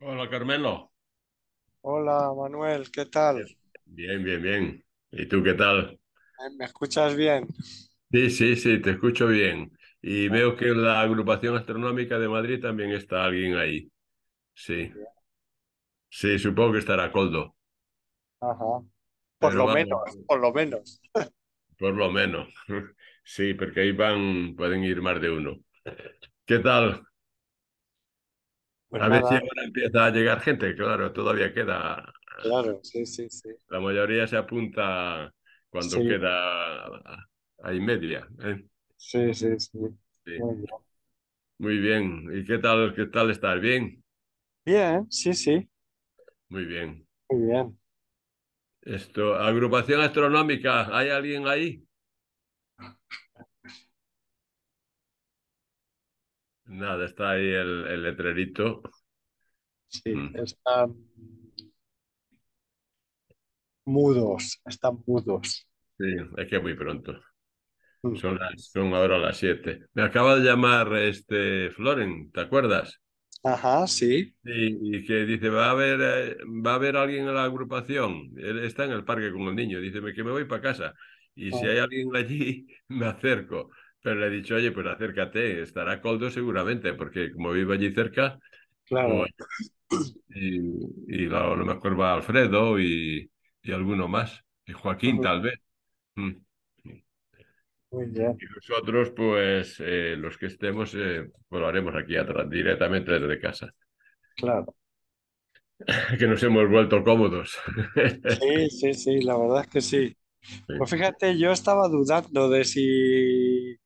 Hola, Carmelo. Hola, Manuel, ¿qué tal? Bien, bien, bien. ¿Y tú qué tal? ¿Me escuchas bien? Sí, sí, sí, te escucho bien. Y ah, veo que en la agrupación astronómica de Madrid también está alguien ahí. Sí. Sí, supongo que estará Coldo. Ajá. Por lo menos, por lo menos. Por lo menos. Sí, porque ahí van, pueden ir más de uno. ¿Qué tal? Pues a ver si ahora empieza a llegar gente, claro, todavía queda. Claro, sí, sí, sí. La mayoría se apunta cuando queda ahí media. ¿eh? Sí, sí, sí. Muy, bien. ¿Y qué tal, qué tal estás? ¿Bien? Bien, sí, sí. Muy bien. Muy bien. Esto, agrupación astronómica, ¿hay alguien ahí? Nada, está ahí el, letrerito. Sí, mm. están mudos, están mudos. Sí, es que muy pronto. Mm. Son, ahora las siete. Me acaba de llamar este Floren, ¿te acuerdas? Ajá, sí. Y, que dice, va a haber eh, va a haber alguien en la agrupación. Él está en el parque con el niño. Dice que me voy para casa. Y si ah. hay alguien allí, me acerco. Pero le he dicho, oye, pues acércate, estará coldo seguramente, porque como vivo allí cerca. Claro. Pues, y, y la, lo, mejor va Alfredo y, alguno más, y Joaquín tal vez. Mm. Y nosotros, pues, eh, los que estemos, eh, pues, lo haremos aquí atrás, directamente desde casa. Claro. que nos hemos vuelto cómodos. sí, sí, sí, la verdad es que sí. sí. Pues fíjate, yo estaba dudando de si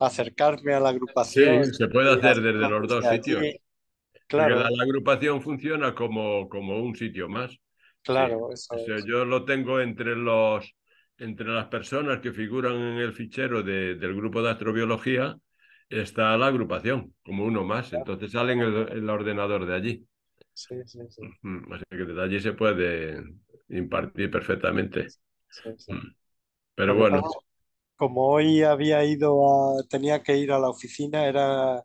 acercarme a la agrupación. Sí, se puede hacer desde los dos sitios. Claro. La, agrupación funciona como, como un sitio más. Claro, eso Yo lo tengo entre los entre las personas que figuran en el fichero del grupo de astrobiología está la agrupación, como uno más. Entonces salen el, ordenador de allí. Sí, sí, sí. Así que desde allí se puede impartir perfectamente. Pero bueno como hoy había ido a, tenía que ir a la oficina, era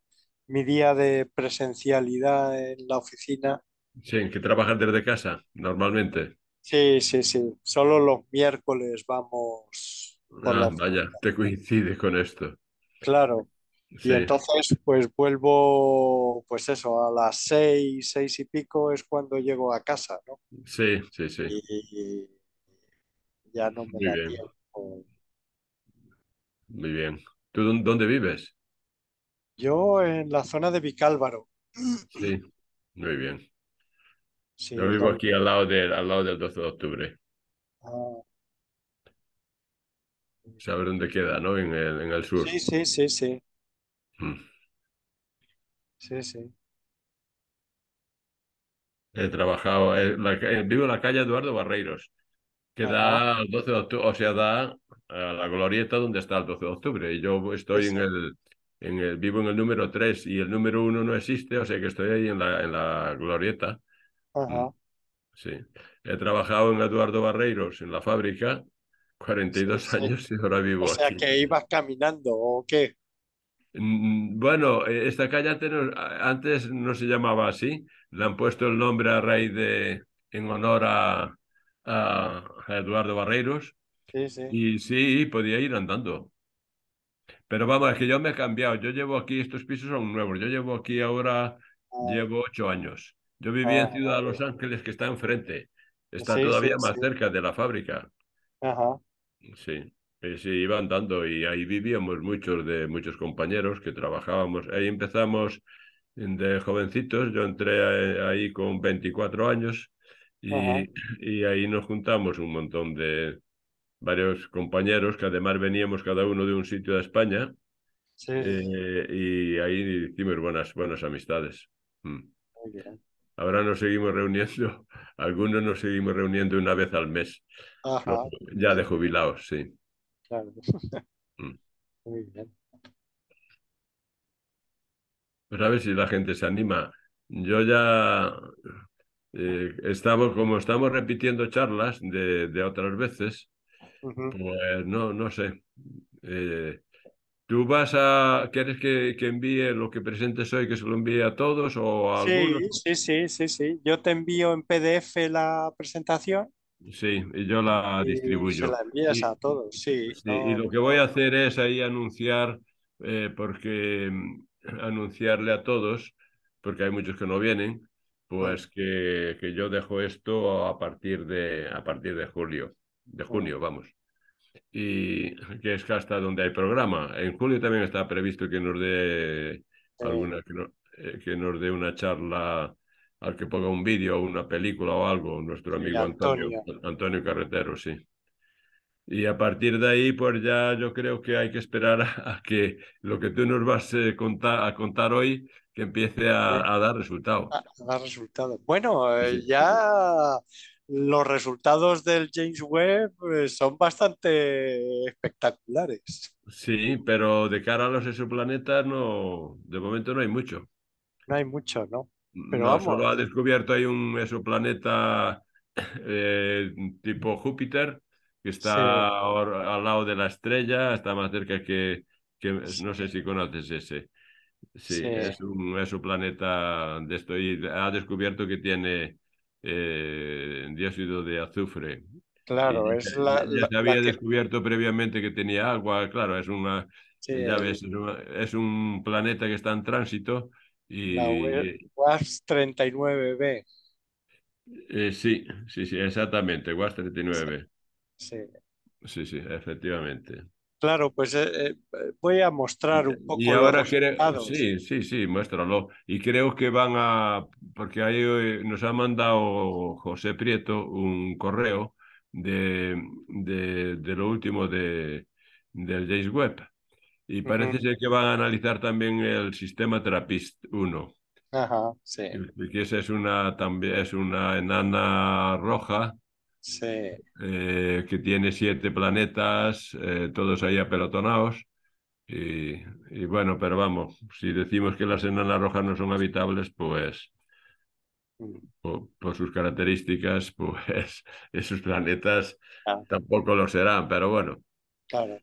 mi día de presencialidad en la oficina. Sí, que trabajan desde casa, normalmente. Sí, sí, sí. Solo los miércoles vamos. Ah, vaya, te coincide con esto. Claro. Y entonces, pues vuelvo, pues eso, a las seis, seis y pico es cuando llego a casa, ¿no? Sí, sí, sí. Y, ya no me da tiempo muy bien. ¿Tú dónde vives? Yo en la zona de Vicálvaro. Sí, muy bien. Yo vivo aquí al lado, del, al lado del 12 de octubre. Ah. ¿Sabes dónde queda, no? En el, en el sur. Sí, sí, sí, sí. Mm. Sí, sí. He trabajado, eh, eh, vivo en la calle Eduardo Barreiros, que da da 12 de octubre, o sea, da a la glorieta donde está el 12 de octubre. yo estoy en el, en el, vivo en el número 3 y el número 1 no existe, o sea que estoy ahí en la, en la glorieta. Mm. Sí. He trabajado en Eduardo Barreiros, en la fábrica, 42 años y ahora vivo. O sea que ibas caminando o qué. Mm, bueno, esta calle antes no, se llamaba así. Le han puesto el nombre a Rey de, en honor a, Eduardo Barreiros, y sí, podía ir andando. Pero vamos, es que yo me he cambiado. Yo llevo aquí, estos pisos son nuevos. Yo llevo aquí ahora, ah. llevo ocho años. Yo vivía en ah, Ciudad de Los Ángeles, que está enfrente. Está todavía más cerca de la fábrica. Ajá. Sí. Eh, sí, iba andando y ahí vivíamos muchos de muchos compañeros que trabajábamos. Ahí empezamos mm, de jovencitos. Yo entré eh, ahí con 24 años y, y ahí nos juntamos un montón de, varios compañeros que además veníamos cada uno de un sitio de España. Eh, y ahí hicimos buenas, buenas amistades. Mm. Muy bien. Ahora nos seguimos reuniendo, algunos nos seguimos reuniendo una vez al mes, ya de jubilados, sí. Claro. Mm. Muy bien. Pues a ver si la gente se anima. Yo ya eh, estamos, como estamos repitiendo charlas de otras veces, pues no, no sé. Eh, ¿Tú vas a. ¿Quieres que, que, envíe lo que presentes hoy, que se lo envíe a todos o sí, Sí, sí, sí, sí. Yo te envío en PDF la presentación. Sí, y yo la distribuyo. Se la envías a todos, sí. y lo que voy a hacer es ahí anunciar, eh, porque mm, anunciarle a todos, porque hay muchos que no vienen, pues que, que yo dejo esto a partir de, a partir de julio de mm. junio, vamos. Y que es hasta donde hay programa. En julio también está previsto que nos dé alguna, eh, que, nos dé una charla al que ponga un vídeo o una película o algo, nuestro amigo Antonio. Antonio, Carretero, sí. Y a partir de ahí, pues ya yo creo que hay que esperar a, que lo que tú nos vas eh, a contar hoy, que empiece a, dar resultado. Bueno, eh, ya los resultados del James Webb eh, son bastante espectaculares. Sí, pero de cara a los exoplanetas no, de momento no hay mucho. No hay mucho, ¿no? Pero solo ha descubierto hay un exoplaneta eh, tipo Júpiter que está al lado de la estrella, está más cerca que, que no sé si conoces ese. Sí, Es, un, exoplaneta de esto y ha descubierto que tiene eh, dióxido de azufre. Claro, es la... Ya había descubierto previamente que tenía agua, claro, es una... es, un planeta que está en tránsito y... WAS 39b. Eh, sí, sí, sí, exactamente, WAS 39. b sí. Sí, sí, efectivamente. Claro, pues eh, eh, eh, voy a mostrar un poco. Y ahora quiere... Sí, sí, sí, muéstralo. Y creo que van a, porque ahí nos ha mandado José Prieto un correo de, de, lo último de, del James Web. Y parece ser que van a analizar también el sistema Trapist 1. Ajá, sí. Que esa es una, también, es una enana roja sí. Eh, que tiene siete planetas, eh, todos ahí apelotonados. Y, bueno, pero vamos, si decimos que las enanas rojas no son habitables, pues por, sus características, pues esos planetas tampoco lo serán, pero bueno. Claro.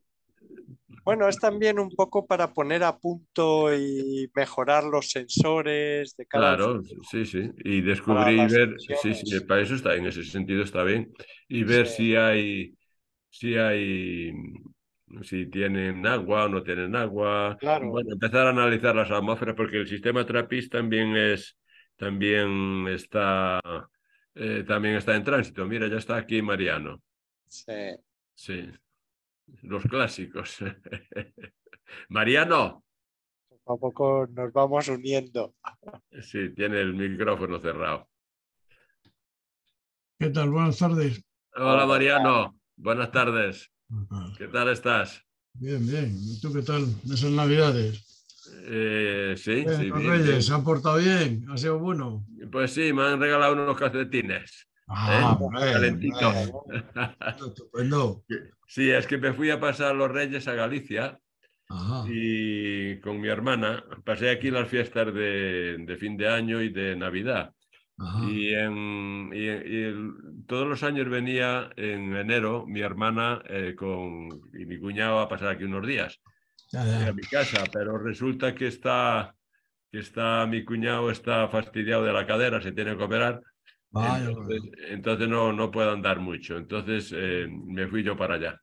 Bueno, es también un poco para poner a punto y mejorar los sensores de cada. Claro, sí, sí. Y descubrir y ver. Sí, sí, para eso está, en ese sentido está bien. Y ver si hay. Si hay. Si tienen agua o no tienen agua. Claro. empezar a analizar las atmósferas, porque el sistema TRAPIS también es. También está. Eh, también está en tránsito. Mira, ya está aquí Mariano. Sí. Sí los clásicos. Mariano. Poco a poco nos vamos uniendo. Sí, tiene el micrófono cerrado. ¿Qué tal? Buenas tardes. Hola Mariano, buenas tardes. ¿Qué tal estás? Bien, bien. ¿Y tú qué tal esas navidades? Eh, sí, sí. ¿se han portado bien? ¿Ha sido bueno? Pues sí, me han regalado unos calcetines. ¿Eh? Ah, Sí, es que me fui a pasar los Reyes a Galicia y con mi hermana pasé aquí las fiestas de, fin de año y de Navidad. Y, en, todos los años venía en enero mi hermana eh, con, y mi cuñado a pasar aquí unos días a mi casa, pero resulta que está, que está mi cuñado está fastidiado de la cadera, se tiene que operar entonces, no, no puedo andar mucho. Entonces eh, me fui yo para allá.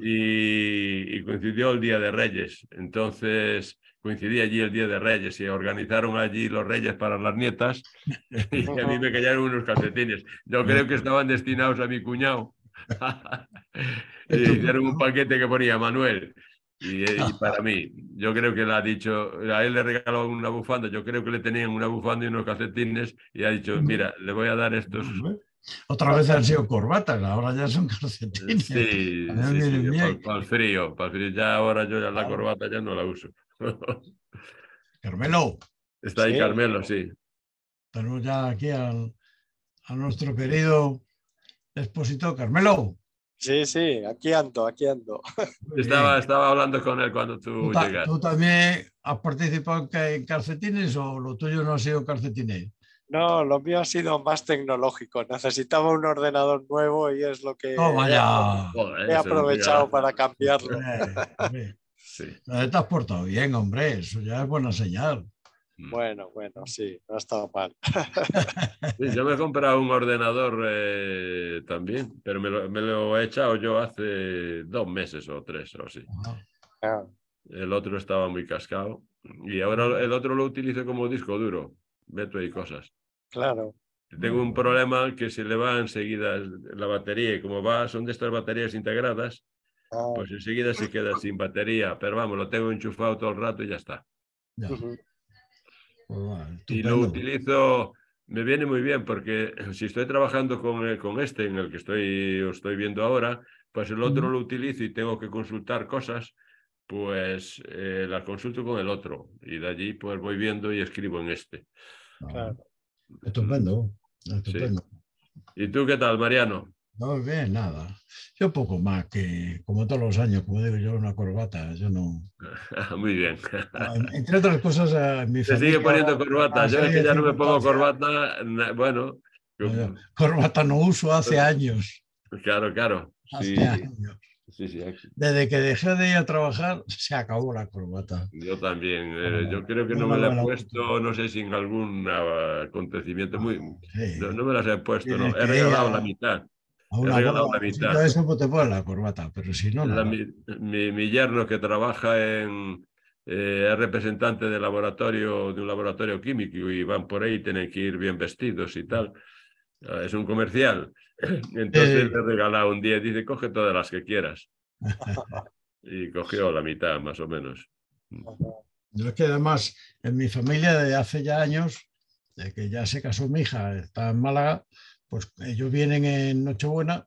Y, coincidió el Día de Reyes. Entonces coincidí allí el Día de Reyes y organizaron allí los Reyes para las nietas y a mí me cayeron unos calcetines. Yo creo que estaban destinados a mi cuñado. y hicieron un paquete que ponía Manuel, eh, y, para mí, yo creo que le ha dicho, a él le regaló una bufanda, yo creo que le tenían una bufanda y unos calcetines y ha dicho, mira, le voy a dar estos. Otra vez han sido corbatas, ahora ya son calcetines. Sí, para, el frío, para el frío, ya ahora yo ya la corbata ya no la uso. Carmelo. Está ahí Carmelo, sí. Tenemos ya aquí a nuestro querido expositor Carmelo. Sí, sí, aquí ando, aquí ando. Estaba, estaba hablando con él cuando tú, ¿Tú llegas. ¿Tú también has participado en calcetines o lo tuyo no ha sido calcetines? No, lo mío ha sido más tecnológico. Necesitaba un ordenador nuevo y es lo que vaya. he aprovechado para cambiarlo. Sí. Te has portado bien, hombre. Eso ya es buena señal. Mm. Bueno, bueno, sí, no ha estado mal. Sí, yo me he comprado un ordenador eh, también, pero me lo, he echado yo hace dos meses o tres o así. Ah. Ah. El otro estaba muy cascado y ahora el otro lo utilizo como disco duro, meto y cosas. Claro. Tengo un problema que se le va enseguida la batería y como va, son de estas baterías integradas, ah. pues enseguida se queda sin batería, pero vamos, lo tengo enchufado todo el rato y ya está. Ya y lo utilizo, me viene muy bien porque si estoy trabajando con, eh, con este, en el que estoy, estoy viendo ahora, pues el otro lo utilizo y tengo que consultar cosas, pues eh, las consulto con el otro y de allí pues voy viendo y escribo en este. Claro. estupendo, estupendo. ¿Y tú qué tal, Mariano? No bien, nada. Yo poco más que, como todos los años, como digo yo, una corbata. Yo no. Muy bien. Entre otras cosas, mi Se sigue poniendo corbata. Yo es que ya no me pongo corbata. Bueno. Corbata no uso hace pues, años. Claro, claro. Sí. Hace años. Sí, Desde que dejé de ir a trabajar, se acabó la corbata. Yo también. Eh, yo creo que no, me la he puesto, no sé sin algún ah, acontecimiento muy. Ah, no, no, me las he puesto, no. He regalado la mitad. A una regalado pues, te la corbata, pero si no. mi, mi, yerno que trabaja en. Eh, es representante de, laboratorio, de un laboratorio químico y van por ahí, tienen que ir bien vestidos y tal. Eh, es un comercial. Entonces le regala un día y dice: coge todas las que quieras. y cogió la mitad, más o menos. Yo es que además, en mi familia de hace ya años, de que ya se casó mi hija, está en Málaga, pues ellos vienen en Nochebuena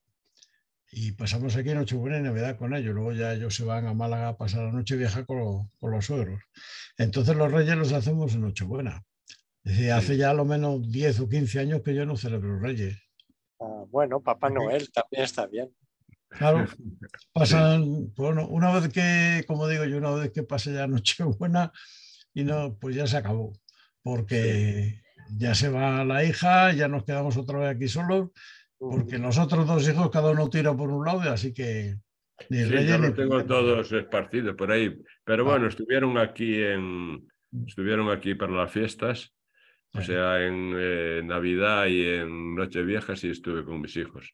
y pasamos aquí Nochebuena y Navidad con ellos. Luego ya ellos se van a Málaga a pasar la noche vieja con, con los suegros. Entonces los reyes los hacemos en Nochebuena. hace ya lo menos 10 o 15 años que yo no celebro reyes. Ah, bueno, Papá Noel también está bien. Claro, pasan, bueno, una vez que, como digo yo, una vez que pase ya Nochebuena y no, pues ya se acabó. Porque ya se va la hija, ya nos quedamos otra vez aquí solos, porque nosotros dos hijos cada uno tira por un lado, así que... Sí, yo los tengo todos esparcidos por ahí, pero ah. bueno, estuvieron aquí mm. estuvieron aquí para las fiestas, o sea, en eh, Navidad y en Nochevieja sí estuve con mis hijos.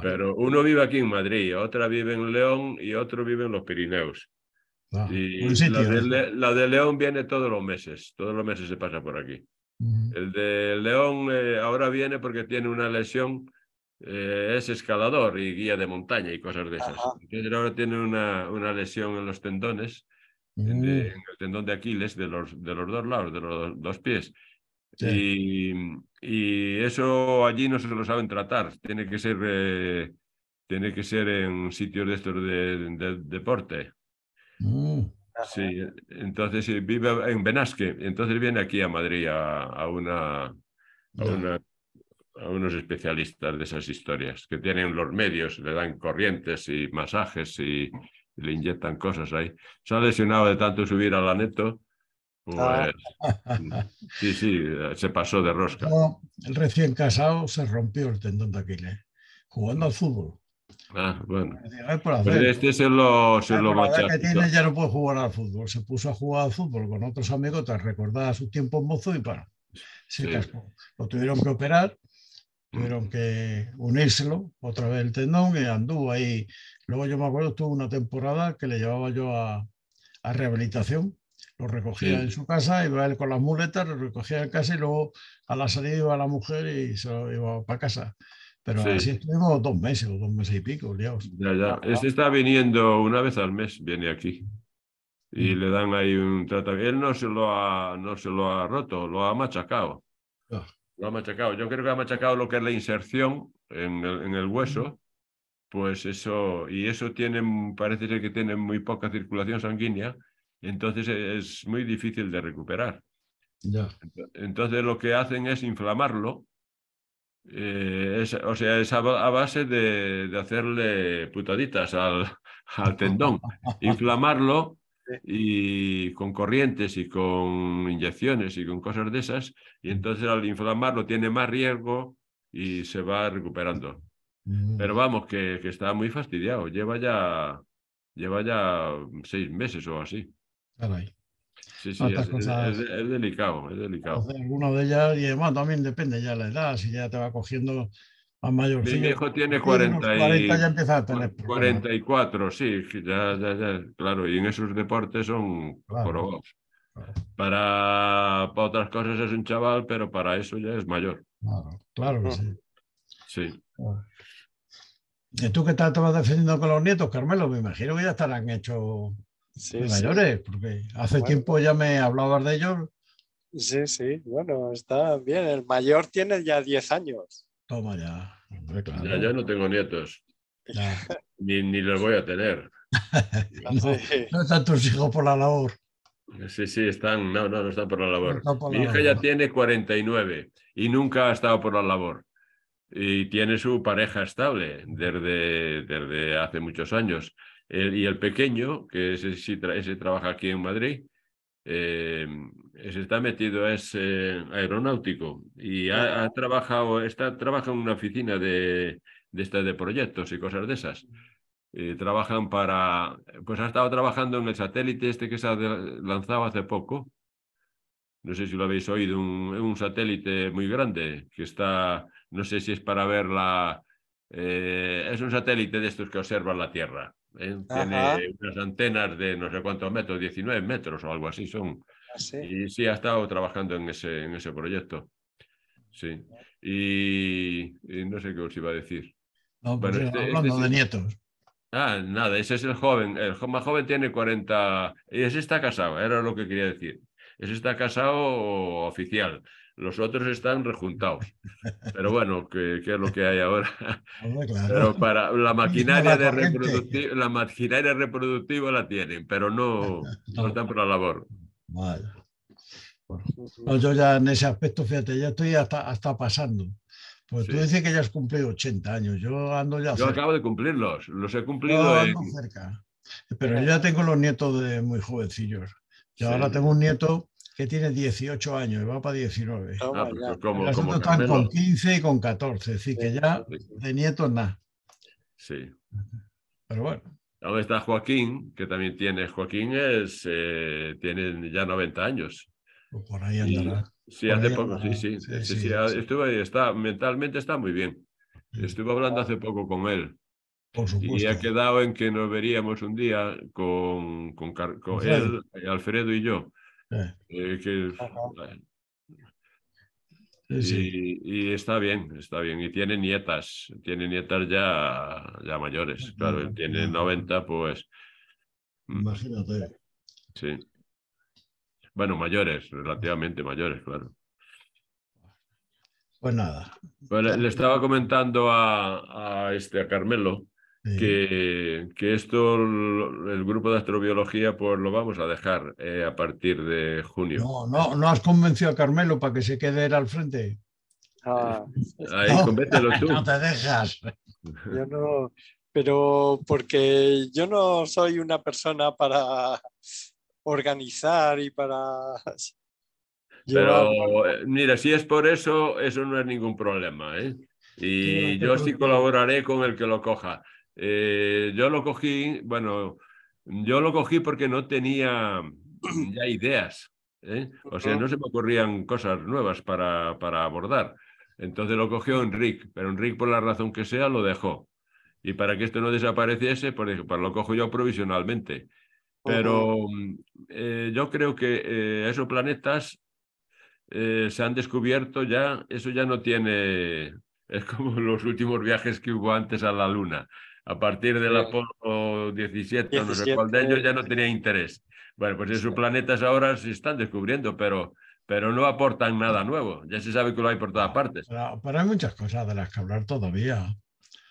Pero uno vive aquí en Madrid, otra vive en León y otro vive en los Pirineos. Ah, ¿eh? la, de, León viene todos los meses, todos los meses se pasa por aquí. El de León eh, ahora viene porque tiene una lesión, eh, es escalador y guía de montaña y cosas de esas. Pero ahora tiene una, una, lesión en los tendones, mm. en, el tendón de Aquiles, de los, de los dos lados, de los dos pies. Y, eso allí no se lo saben tratar, tiene que ser, eh, tiene que ser en sitios de estos de, deporte. Mm. Sí, entonces eh, vive en Benasque, entonces viene aquí a Madrid a, una, a unos especialistas de esas historias que tienen los medios, le dan corrientes y masajes y, le inyectan cosas ahí. Se ha lesionado de tanto subir a la neto. Ah. Pues, sí, sí, se pasó de rosca. el recién casado se rompió el tendón de Aquiles jugando al fútbol. Ah, bueno. Por este se lo, se que tiene, ya no puede jugar al fútbol. Se puso a jugar al fútbol con otros amigos, te recordaba sus tiempos mozo y para. Se sí. Lo tuvieron que operar, tuvieron que unírselo otra vez el tendón y anduvo ahí. Luego yo me acuerdo, tuve una temporada que le llevaba yo a, a rehabilitación. Lo recogía en su casa, iba él con las muletas, lo recogía en casa y luego a la salida iba la mujer y se lo iba para casa. Pero así estuvimos dos meses o dos meses y pico, liados. Ya, ya. Este está viniendo una vez al mes, viene aquí. Y mm. le dan ahí un tratamiento. Él no se lo ha, no se lo ha roto, lo ha machacado. Ah. Lo ha machacado. Yo creo que ha machacado lo que es la inserción en el, en el hueso. Mm. Pues eso, y eso tiene, parece ser que tiene muy poca circulación sanguínea, entonces es muy difícil de recuperar. Ya. Entonces lo que hacen es inflamarlo eh, o sea, es a, base de, hacerle putaditas al, tendón, inflamarlo y con corrientes y con inyecciones y con cosas de esas, y mm. entonces al inflamarlo tiene más riesgo y se va recuperando. Mm. Pero vamos, que, está muy fastidiado, lleva ya, lleva ya seis meses o así. Sí, es, delicado, es delicado. de ellas, y además también depende ya de la edad, si ya te va cogiendo a mayor. Mi hijo tiene 40, y... 44, sí, claro, y en esos deportes son Para, otras cosas es un chaval, pero para eso ya es mayor. Claro, claro que mm. sí. Sí. ¿Y tú qué te vas defendiendo con los nietos, Carmelo? Me imagino que ya estarán hechos sí, mayores, porque hace tiempo ya me hablabas de ellos. Sí, sí, bueno, está bien. El mayor tiene ya 10 años. Toma ya. Hombre, ya. no tengo nietos. Ni, ni los voy a tener. no, están tus hijos por la labor. Sí, sí, están, no, no, no están por la labor. Mi hija ya tiene 49 y nunca ha estado por la labor. Y tiene su pareja estable desde, desde hace muchos años y el pequeño, que ese, trabaja aquí en Madrid, eh, se está metido, es eh, aeronáutico y ha, trabajado, trabaja en una oficina de, de, de proyectos y cosas de esas. trabajan para, pues ha estado trabajando en el satélite este que se ha lanzado hace poco. No sé si lo habéis oído, un, un satélite muy grande que está, no sé si es para ver la, eh, es un satélite de estos que observan la Tierra ¿eh? tiene unas antenas de no sé cuántos metros, 19 metros o algo así son. Ah, y sí, ha estado trabajando en ese, en ese proyecto. Sí. Y, no sé qué os iba a decir. No, pero pues este, este hablando de nietos. Ah, nada, ese es el joven. El más joven tiene 40. y Ese está casado, era lo que quería decir. Ese está casado oficial los otros están rejuntados. Pero bueno, ¿qué es lo que hay ahora? Pero para la maquinaria, de reproductiva, la maquinaria reproductiva la tienen, pero no, no están por la labor. yo ya en ese aspecto, fíjate, ya estoy hasta, hasta pasando. Pues tú dices que ya has cumplido 80 años, yo ando ya. Yo acabo de cumplirlos, los he cumplido. Pero yo eh. ya tengo los nietos de muy jovencillos. Yo ahora tengo un nieto que tiene 18 años va para 19. ah, ah están con 15 y con 14, así que ya de nietos nada. Sí. Pero bueno. Ahora está Joaquín, que también tiene. Joaquín es, eh, tiene ya 90 años. Pues por ahí andará. sí, hace poco, sí, sí. sí, estuve, está, mentalmente está muy bien. Estuve hablando hace poco con él. Por supuesto. Y ha quedado en que nos veríamos un día con, con, con él, Alfredo y yo eh, y, está bien, está bien. Y tiene nietas, tiene nietas ya, ya mayores. Claro, tiene 90, pues. Mm. Imagínate. Sí. Bueno, mayores, relativamente mayores, claro. Pues nada. le estaba comentando a este, a Carmelo que, esto, el grupo de astrobiología, pues lo vamos a dejar eh, a partir de junio. No, no, no has convencido a Carmelo para que se quede al frente. Ah. Ahí, no, tú. No te dejas. Yo no, pero porque yo no soy una persona para organizar y para pero eh, mira, si es por eso, eso no es ningún problema. ¿eh? Y yo sí colaboraré con el que lo coja. Eh, yo lo cogí, bueno, yo lo cogí porque no tenía ya ideas. ¿eh? O sea, no se me ocurrían cosas nuevas para, para abordar. Entonces lo cogió Enrique pero Enrique por la razón que sea, lo dejó. Y para que esto no desapareciese, pues, pues lo cojo yo provisionalmente. Pero mm, eh, yo creo que esos planetas se han descubierto ya, eso ya no tiene, es como los últimos viajes que hubo antes a la Luna. A partir del Apolo 17, no sé cuál de ellos ya no tenía interés. Bueno, pues esos planetas ahora se están descubriendo, pero, pero no aportan nada nuevo. Ya se sabe que lo hay por todas partes. Para pero hay muchas cosas de las que hablar todavía.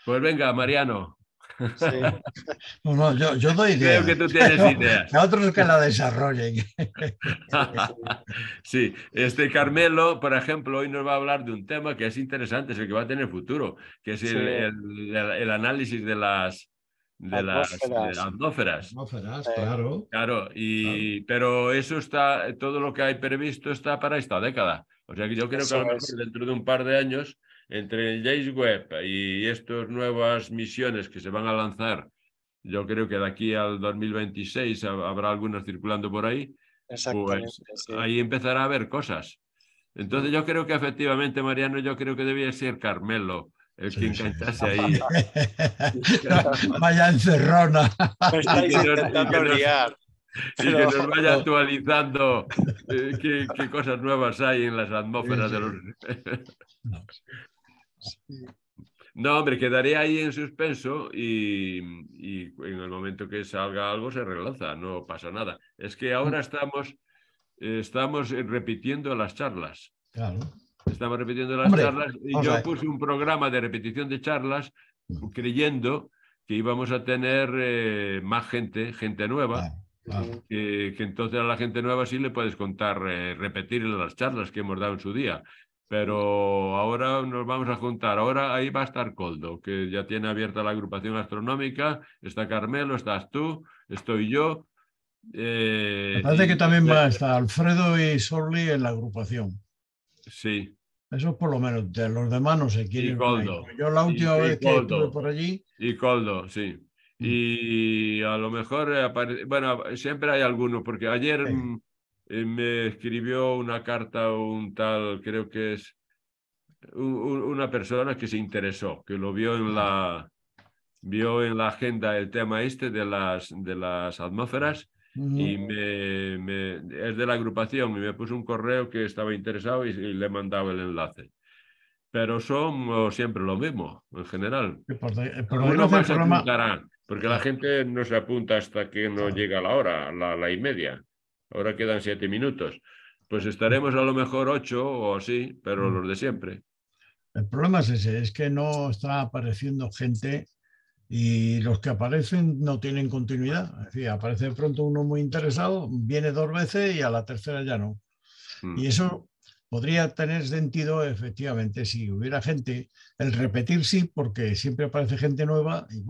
Pues venga, Mariano, No, no, yo, yo, doy idea Creo que tú tienes idea. A otros que la desarrollen. sí, este Carmelo, por ejemplo, hoy nos va a hablar de un tema que es interesante, es el que va a tener futuro, que es el, el, análisis de las de atmósferas. las atmósferas. claro. Claro, y, pero eso está, todo lo que hay previsto está para esta década. O sea que yo creo que dentro de un par de años entre el Jace Webb y estas nuevas misiones que se van a lanzar, yo creo que de aquí al 2026 habrá algunas circulando por ahí, pues ahí empezará a haber cosas. Entonces mm. yo creo que efectivamente, Mariano, yo creo que debía ser Carmelo el que encantase ahí. Vaya encerrona. Y que nos vaya actualizando eh, qué, cosas nuevas hay en las atmósferas de los... No, hombre, quedaré ahí en suspenso y, en el momento que salga algo se relanza, no pasa nada. Es que ahora estamos, estamos repitiendo las charlas. Estamos repitiendo las charlas y yo puse un programa de repetición de charlas creyendo que íbamos a tener eh, más gente, gente nueva. Que, entonces a la gente nueva sí le puedes contar, eh, repetir las charlas que hemos dado en su día pero ahora nos vamos a juntar. Ahora ahí va a estar Coldo, que ya tiene abierta la agrupación astronómica, está Carmelo, estás tú, estoy yo. Eh, parece que también va a estar Alfredo y Sorli en la agrupación. Sí. Eso es por lo menos, de los demás no se quiere. Y Coldo. Yo la última vez que estuve por allí. Y Coldo, sí. Mm. Y a lo mejor, eh, bueno, siempre hay algunos, porque ayer... Eh, me escribió una carta un tal, creo que es una persona que se interesó, que lo vio en la vio en la agenda el tema este de las, de las atmósferas y me, es de la agrupación y me puso un correo que estaba interesado y, le mandaba el enlace. Pero son siempre lo mismo, en general. Eh, porque la gente no se apunta hasta que no llega la hora, la, la y media. Ahora quedan siete minutos. Pues estaremos a lo mejor ocho o así, pero mm. los de siempre. El problema es ese, es que no está apareciendo gente y los que aparecen no tienen continuidad. aparece de pronto uno muy interesado, viene dos veces y a la tercera ya no. Mm. Y eso podría tener sentido efectivamente si hubiera gente, el repetir sí, porque siempre aparece gente nueva y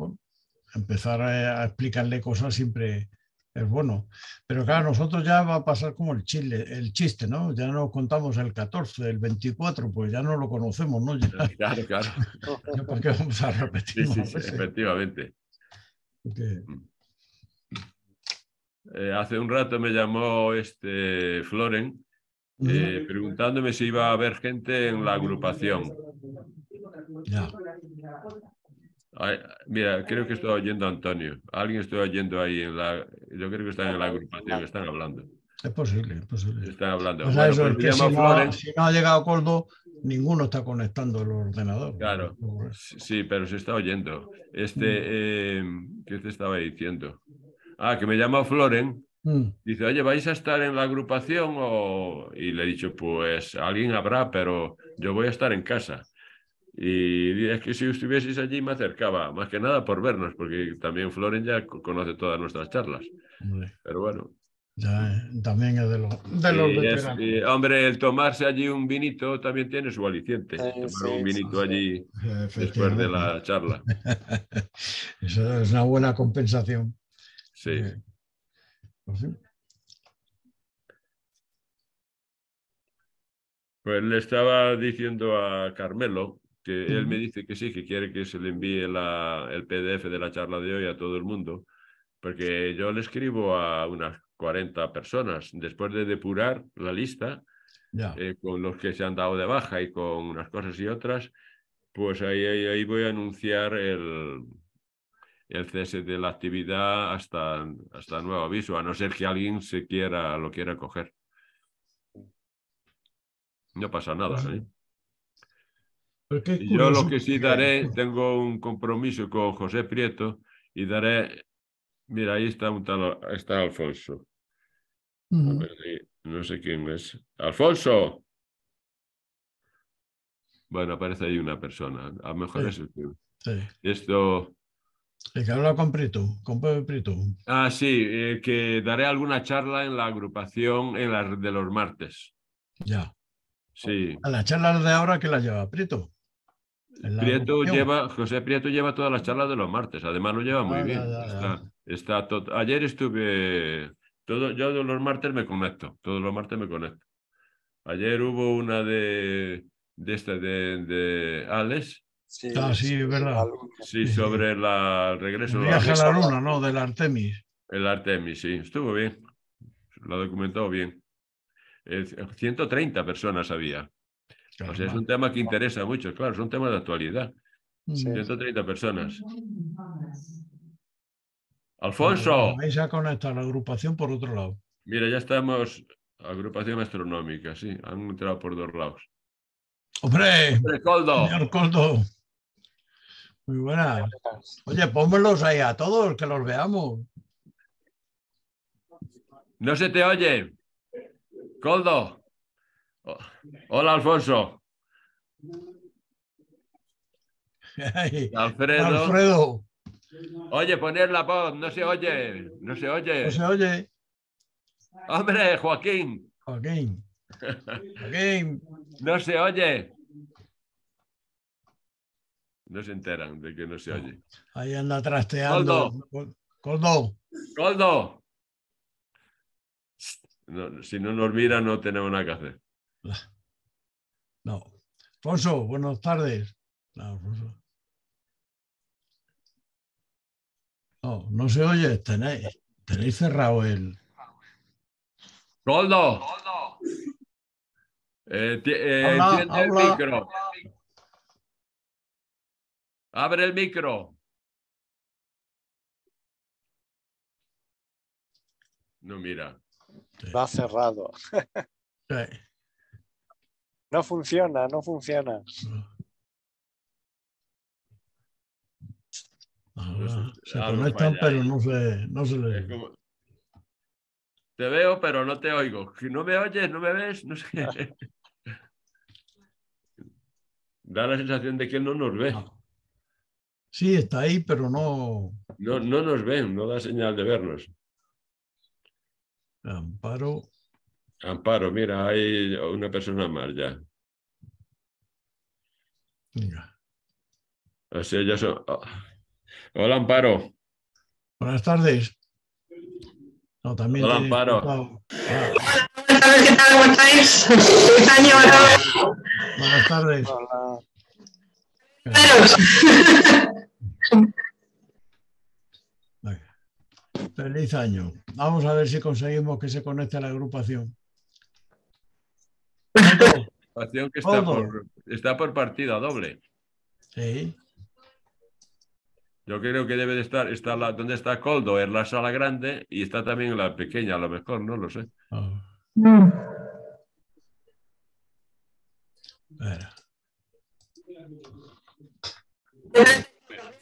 empezar a explicarle cosas siempre es bueno. Pero claro, nosotros ya va a pasar como el chile, el chiste, ¿no? Ya no contamos el 14, el 24, pues ya no lo conocemos, ¿no? claro, claro. ya qué vamos a repetir? Sí, sí, efectivamente. Eh, hace un rato me llamó este Floren eh, preguntándome si iba a haber gente en la agrupación mira, creo que estoy oyendo a Antonio. Alguien estoy oyendo ahí en la. Yo creo que están en la agrupación, están hablando. Es posible, es posible. Están hablando. Pues pues si, no, ha llegado Coldo, ninguno está conectando el ordenador. Claro. Sí, pero se está oyendo. Este, mm. em, ¿qué te estaba diciendo? Ah, que me llama Floren. Mm. Dice, oye, ¿vais a estar en la agrupación? Y le he dicho, pues alguien habrá, pero yo voy a estar en casa. Y es que si estuvieseis allí me acercaba, más que nada por vernos, porque también Floren ya conoce todas nuestras charlas. Pero bueno. Ya, eh, también es de, los veteranos. Eh, hombre, el tomarse allí un vinito también tiene su aliciente. Eh, tomar un vinito allí después de la charla. es una buena compensación. Pues sí. pues le estaba diciendo a Carmelo que él me dice que sí, que quiere que se le envíe la, el PDF de la charla de hoy a todo el mundo, porque yo le escribo a unas 40 personas, después de depurar la lista, eh, con los que se han dado de baja y con unas cosas y otras, pues ahí, ahí, voy a anunciar el, el, cese de la actividad hasta, hasta nuevo aviso, a no ser que alguien se quiera, lo quiera coger. No pasa nada. Pues, ¿eh? Yo lo que sí daré, tengo un compromiso con José Prieto y daré, mira, ahí está un está Alfonso. no sé quién es. Alfonso. Bueno, aparece ahí una persona. A lo mejor es el que... Sí. Esto... El que habla con Prieto, con Prieto. Ah, sí, eh, que daré alguna charla en la agrupación en la, de los martes. Ya. Sí. A la charla de ahora que la lleva Prieto. Prieto lleva, José Prieto lleva todas las charlas de los martes, además lo lleva muy ah, bien. está, ayer estuve, todo, yo de los martes me conecto, todos los martes me conecto. Ayer hubo una de, de esta de, de Alex. Sí, ah, verdad. Sí, sobre el regreso. El viaje a la luna, ¿no? Del Artemis. El Artemis, sí, estuvo bien. Lo ha documentado bien. 130 personas había es un tema que interesa a muchos, claro, es un tema de actualidad. 130 personas. Alfonso. Vais ha conectado la agrupación por otro lado. Mira, ya estamos, agrupación astronómica, sí, han entrado por dos lados. Hombre, Hombre Coldo. señor Coldo. Muy buena. Oye, pónmelos ahí a todos, que los veamos. No se te oye. Coldo. Hola, Alfonso. Alfredo. Oye, poner la voz, no se oye, no se oye. No se oye. Hombre, Joaquín. Joaquín. Joaquín. no se oye. No se enteran de que no se oye. Ahí anda trasteando. Coldo. Coldo. Coldo. si no nos mira, no tenemos nada que hacer. No. Alfonso, buenas tardes. No, No, se oye. Tenéis, tenéis cerrado el. Roldo. Eh, eh el micro. Abre el micro. No, mira. Va cerrado. Sí. No funciona, no funciona. se conectan, pero no se, no le. Te veo, pero no te oigo. Si No me oyes, no me ves, no sé. da la sensación de que no nos ve. Ah. Sí, está ahí, pero no. No, no nos ven, no da señal de vernos. Amparo. Amparo, mira, hay una persona más ya. Venga. Así ya son... Oh. Hola, Amparo. Buenas tardes. No, también Hola, Amparo. Hola, buenas tardes, ¿qué tal? ¿Cómo estáis? Feliz año, hola. Buenas tardes. Hola. Feliz año. Vamos a ver si conseguimos que se conecte a la agrupación que está por, está por partida doble. Sí. Yo creo que debe de estar, está la, donde está Coldo, en la sala grande y está también la pequeña, a lo mejor, no lo sé. Ah. Mm.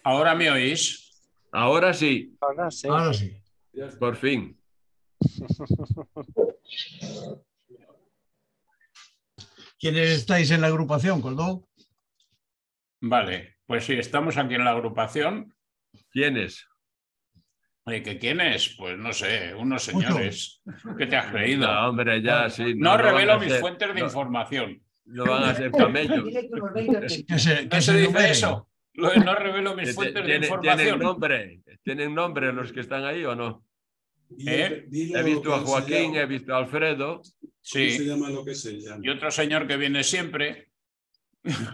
Ahora me oís. Ahora sí. Ahora sí. Ahora sí. Por fin. ¿Quiénes estáis en la agrupación, Coldo? Vale, pues si estamos aquí en la agrupación. ¿Quiénes? ¿Quiénes? ¿que Pues no sé, unos señores. ¿Qué te has creído? hombre, ya No, revelo mis fuentes de información. Lo van a hacer camellos. ¿Qué se, dice eso? No revelo mis fuentes de información. ¿Tienen nombre? ¿Tienen nombre los que están ahí o no? ¿Eh? he visto a Joaquín, he visto a Alfredo. Sí. Y otro señor que viene siempre.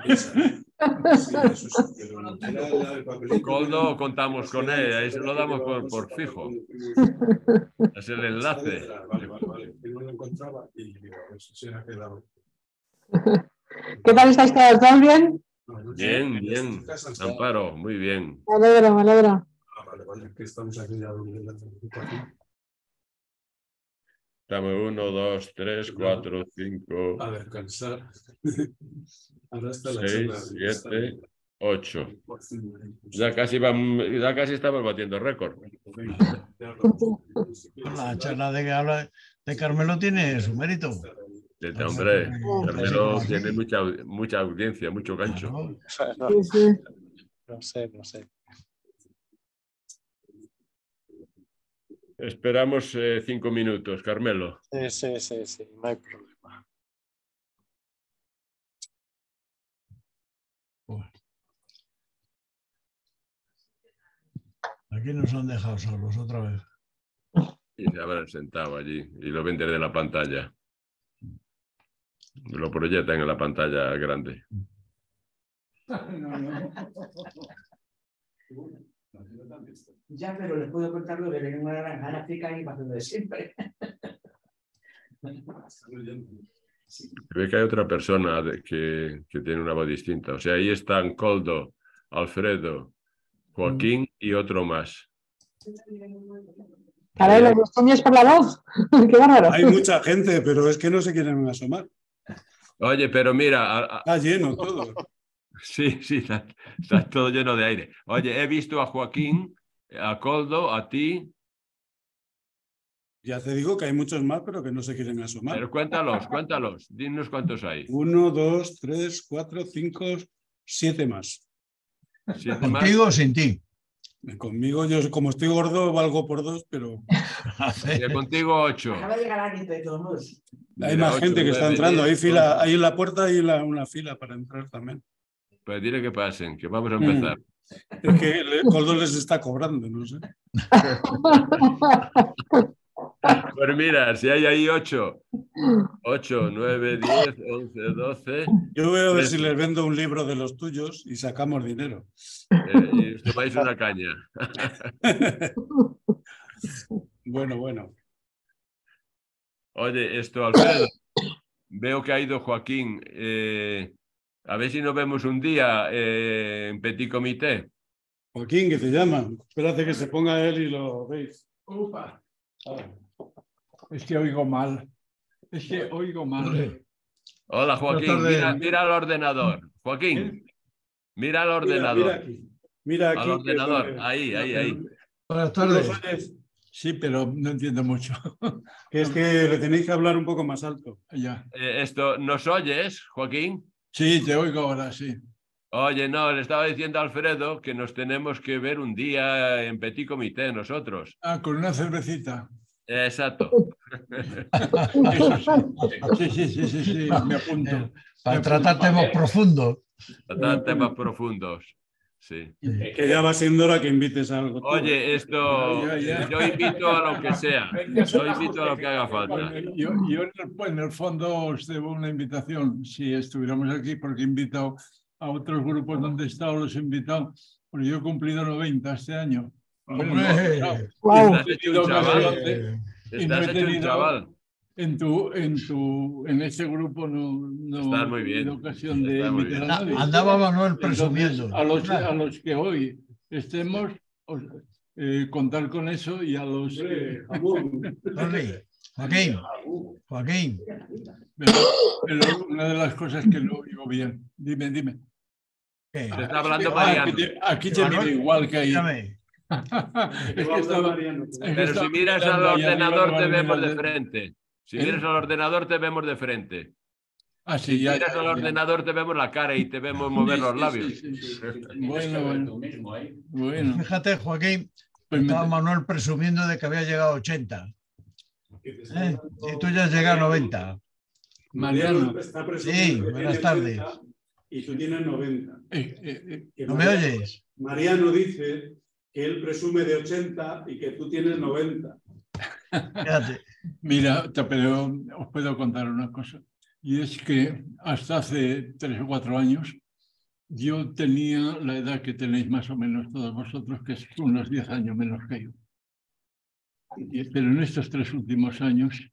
¿eh? Coldo contamos con él, ahí se lo damos por, fijo. Es el enlace. ¿Qué tal estáis todos? bien? Bien, bien. Amparo, muy bien. Alegra, alegra. Ah, vale, vale, que estamos aquí Dame uno, eh, dos, tres, cuatro, cinco. A descansar. seis, siete, ocho. Ya casi, ya casi estamos batiendo récord. Pues la charla de que habla de Carmelo tiene su mérito. Este hombre, Carmelo tiene mucha, mucha audiencia, mucho gancho. No sé, no sé. Esperamos eh, cinco minutos, Carmelo. Sí, sí, sí, sí, no hay problema. Aquí nos han dejado solos otra vez. Y se habrán sentado allí y lo ven desde la pantalla. Lo proyectan en la pantalla grande. No, no. Ya, pero les puedo contar lo que en una granja en África y pasando de siempre. ve que hay otra persona que, tiene una voz distinta. O sea, ahí están Coldo, Alfredo, Joaquín y otro más. Hay mucha gente, pero es que no se quieren asomar. Oye, pero mira. Está lleno todo. Sí, sí, está, todo lleno de aire. Oye, he visto a Joaquín, a Coldo, a ti, ya te digo que hay muchos más, pero que no se quieren asomar. Pero cuéntalos, cuéntalos. Dinos cuántos hay. Uno, dos, tres, cuatro, cinco, siete más. ¿Contigo o sin ti? Conmigo, yo como estoy gordo, valgo por dos, pero. contigo ocho. Acaba de llegar de todos Hay más gente que está entrando. Hay, fila, hay en la puerta y una fila para entrar también. Pues dile que pasen, que vamos a mm. empezar. Es que Coldo les está cobrando, no sé. Pues mira, si hay ahí 8, 8, 9, 10, 11, 12. Yo voy a ver si les vendo un libro de los tuyos y sacamos dinero. Eh, y tomáis una caña. bueno, bueno. Oye, esto, Alfredo, veo que ha ido Joaquín. Eh, a ver si nos vemos un día eh, en Petit Comité. Joaquín, que te llaman. Espérate que se ponga él y lo veis. ¡Opa! Es que oigo mal. Es que oigo mal. Hola, Joaquín. Mira, el ordenador. Joaquín, ¿Eh? mira el ordenador. Mira, aquí. Mira aquí Al ordenador. Ahí, ahí, ahí. Buenas tardes. Sí, pero no entiendo mucho. es que le tenéis que hablar un poco más alto. Ya. Eh, esto, ¿Nos oyes, Joaquín? Sí, te oigo ahora, sí. Oye, no, le estaba diciendo a Alfredo que nos tenemos que ver un día en Petit Comité nosotros. Ah, con una cervecita. Exacto. sí, sí, sí, sí, me apunto. Para tratar temas profundos. Tratar temas profundos. Sí. que ya va siendo hora que invites a algo. Oye, esto, yo invito a lo que sea, yo invito a lo que haga falta. Yo, en el fondo os debo una invitación, si estuviéramos aquí, porque he invitado a otros grupos donde he estado, los he invitado, porque yo he cumplido 90 este año. ¡Wow! tenido, un Estás hecho un chaval en tu, en tu, en ese grupo no, no ocasión de A Andaba Manuel presumiendo. a, los, a los que hoy estemos, eh, contar con eso y a los... Eh, Joaquín, Joaquín. Pero, una de las cosas que no digo bien, dime, dime. está hablando ah, Aquí, te miro igual que ahí. estaba, pero si miras al ordenador te vemos de frente. Si ¿Eh? vienes al ordenador te vemos de frente. Ah, si vienes al ordenador te vemos la cara y te vemos mover los labios. bueno, Fíjate, Joaquín, pues estaba Manuel presumiendo de que había llegado a 80. Y ¿Eh? tú ya has llegado a 90. Mariano. Está sí, buenas tardes. Y tú tienes 90. Eh, ¿No me oyes? Mariano dice que él presume de 80 y que tú tienes 90. Fíjate. Mira, pero os puedo contar una cosa. Y es que hasta hace tres o cuatro años yo tenía la edad que tenéis más o menos todos vosotros, que es unos diez años menos que yo. Pero en estos tres últimos años...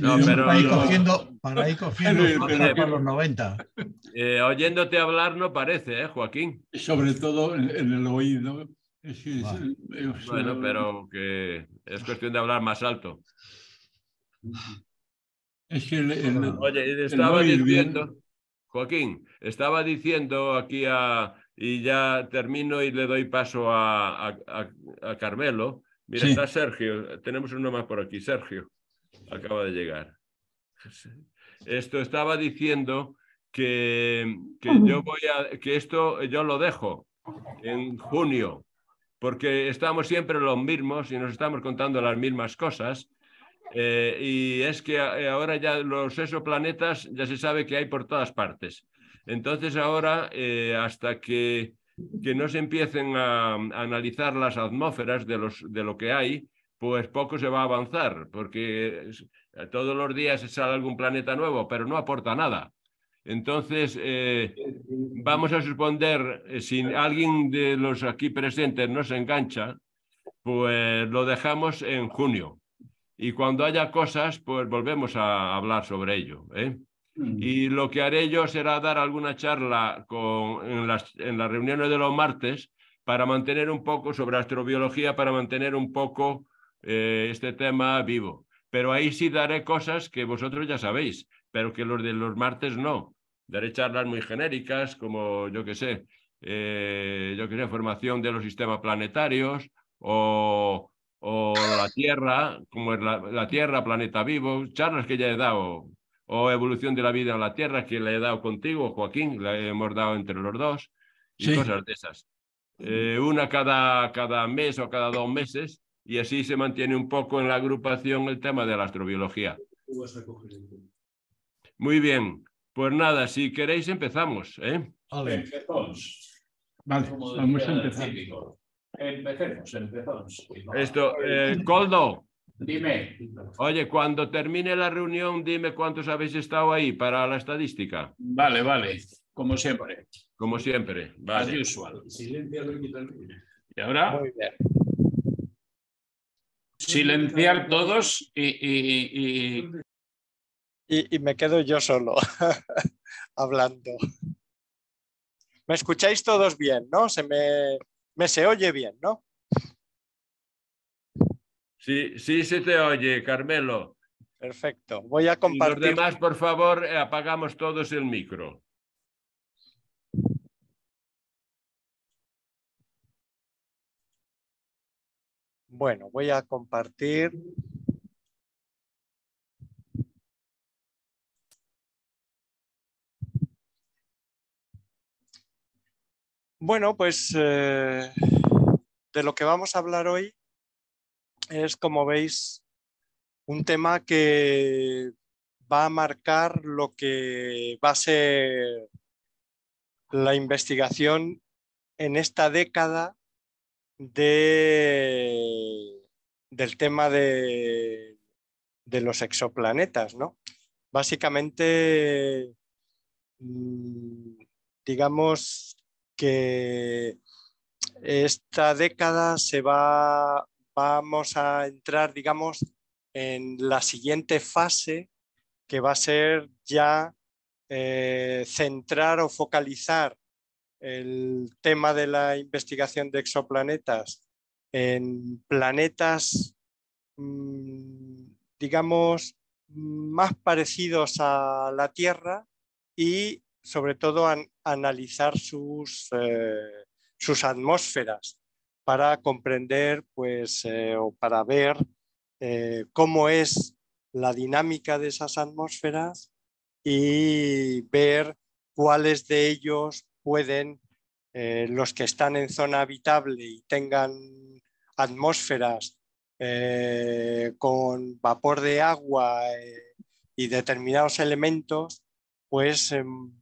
No, para, ir cogiendo, para ir cogiendo pero, para los 90. Eh, oyéndote hablar no parece, ¿eh, Joaquín? Sobre todo en el oído, eh, bueno, pero que es cuestión de hablar más alto. Es que Oye, estaba diciendo, Joaquín, estaba diciendo aquí a, y ya termino y le doy paso a, Carmelo. Mira, está Sergio, tenemos uno más por aquí, Sergio, acaba de llegar. Esto estaba diciendo que, que yo voy a, que esto yo lo dejo en junio, porque estamos siempre los mismos y nos estamos contando las mismas cosas. Eh, y es que eh, ahora ya los exoplanetas ya se sabe que hay por todas partes. Entonces ahora, eh, hasta que, que, no se empiecen a, analizar las atmósferas de lo que hay, pues poco se va a avanzar, porque todos los días sale algún planeta nuevo, pero no aporta nada. Entonces, eh, vamos a suponer, eh, si alguien de los aquí presentes no se engancha, pues lo dejamos en junio. Y cuando haya cosas, pues volvemos a hablar sobre ello. ¿eh? Mm. Y lo que haré yo será dar alguna charla en, las, en reuniones de los martes para mantener un poco sobre astrobiología, para mantener un poco este tema vivo. Pero ahí sí daré cosas que vosotros ya sabéis, pero que los de los martes no daré charlas muy genéricas como, yo que sé, eh, yo que sé, formación de los sistemas planetarios o, la Tierra, como es la, Tierra, planeta vivo, charlas que ya he dado, o evolución de la vida en la Tierra que le he dado contigo, Joaquín, la hemos dado entre los dos, y cosas de esas. Eh, una cada, cada mes o cada dos meses, y así se mantiene un poco en la agrupación el tema de la astrobiología. Muy bien. Pues nada, si queréis empezamos. ¿eh? Empezamos. Vale, vamos a empezar. Empecemos, empezamos. Esto, eh, Coldo. Dime. Oye, cuando termine la reunión, dime cuántos habéis estado ahí para la estadística. Vale, vale. Como siempre. Como siempre. Vale. As usual. Silencia Y ahora. Silenciar todos y y, me quedo yo solo hablando. ¿Me escucháis todos bien, no? Se me, se oye bien, ¿no? Sí, sí se te oye, Carmelo. Perfecto. Voy a compartir. los demás, por favor, eh, apagamos todos el micro. Bueno, voy a compartir Bueno, pues eh, de lo que vamos a hablar hoy es, como veis, un tema que va a marcar lo que va a ser la investigación en esta década del tema de, de los exoplanetas, ¿no? Básicamente, mm, digamos, que esta década se va, vamos a entrar, digamos, en la siguiente fase que va a ser ya eh, centrar o focalizar el tema de la investigación de exoplanetas en planetas, mm, digamos, más parecidos a la Tierra y sobre todo analizar sus, eh, sus atmósferas para comprender pues, eh, o para ver eh, cómo es la dinámica de esas atmósferas y ver cuáles de ellos pueden, los que están en zona habitable y tengan atmósferas con vapor de agua y determinados elementos, pues em,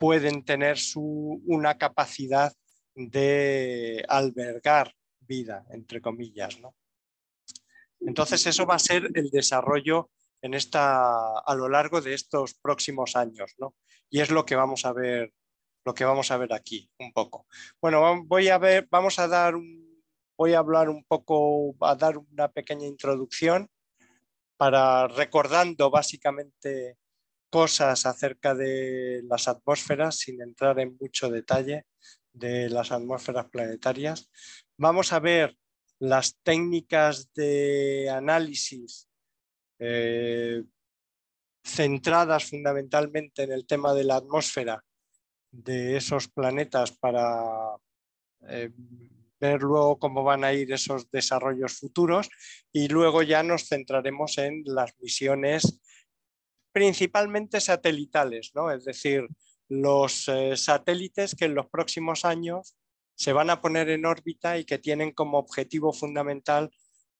pueden tener una capacidad de albergar vida, entre comillas. ¿no? Entonces, eso va a ser el desarrollo en esta, a lo largo de estos próximos años, ¿no? Y es lo que vamos a ver, lo que vamos a ver aquí un poco. Bueno, voy a ver, vamos a dar voy a hablar un poco, a dar una pequeña introducción para recordando básicamente cosas acerca de las atmósferas sin entrar en mucho detalle de las atmósferas planetarias. Vamos a ver las técnicas de análisis eh, centradas fundamentalmente en el tema de la atmósfera de esos planetas para eh, ver luego cómo van a ir esos desarrollos futuros y luego ya nos centraremos en las misiones principalmente satelitales, es decir, los eh, satélites que en los próximos años se van a poner en órbita y que tienen como objetivo fundamental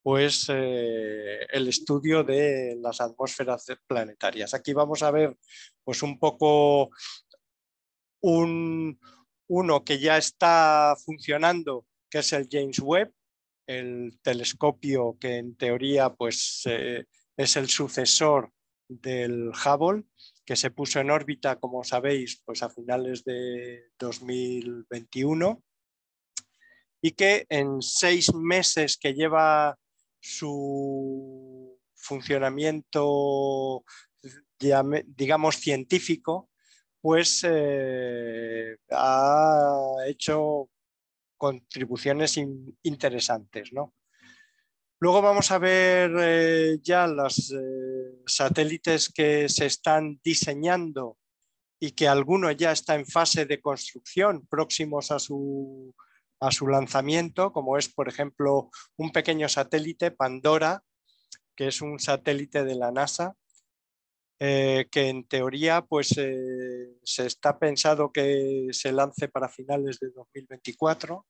pues, eh, el estudio de las atmósferas planetarias. Aquí vamos a ver pues, un poco uno que ya está funcionando, que es el James Webb, el telescopio que en teoría pues, eh, es el sucesor del Hubble, que se puso en órbita, como sabéis, pues a finales de 2021 y que en seis meses que lleva su funcionamiento, digamos, científico, pues eh, ha hecho contribuciones interesantes. ¿no? Luego vamos a ver eh, ya los eh, satélites que se están diseñando y que alguno ya está en fase de construcción, próximos a su, lanzamiento, como es, por ejemplo, un pequeño satélite, Pandora, que es un satélite de la NASA, eh, que en teoría pues, se está pensado que se lance para finales de 2024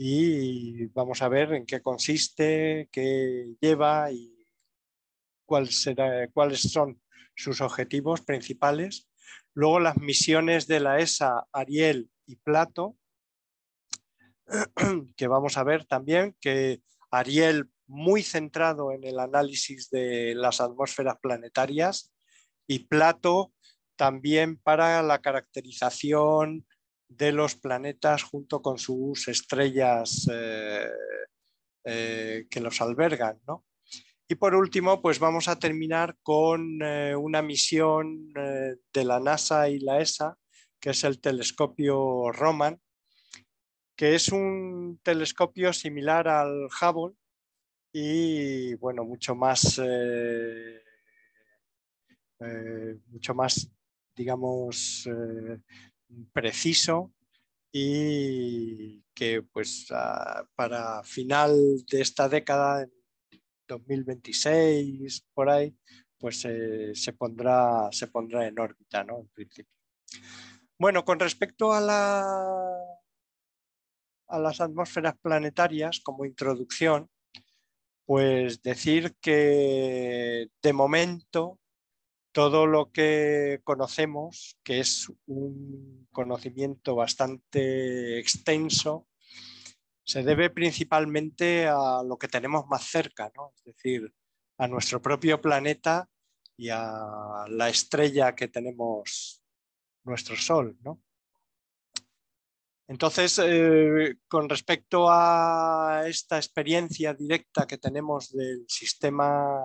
y vamos a ver en qué consiste, qué lleva y cuáles son sus objetivos principales. Luego las misiones de la ESA, Ariel y Plato, que vamos a ver también que Ariel muy centrado en el análisis de las atmósferas planetarias y Plato también para la caracterización de los planetas junto con sus estrellas eh, eh, que los albergan. Y por último, pues vamos a terminar con eh, una misión de la NASA y la ESA, que es el telescopio Roman, que es un telescopio similar al Hubble y bueno, mucho más, mucho más digamos, preciso y que pues ah, para final de esta década, en 2026, por ahí, pues se, pondrá, se pondrá en órbita, ¿no? En principio. Bueno, con respecto a, a las atmósferas planetarias como introducción, pues decir que de momento todo lo que conocemos, que es un conocimiento bastante extenso, se debe principalmente a lo que tenemos más cerca, es decir, a nuestro propio planeta y a la estrella que tenemos, nuestro Sol. Entonces, eh, con respecto a esta experiencia directa que tenemos del sistema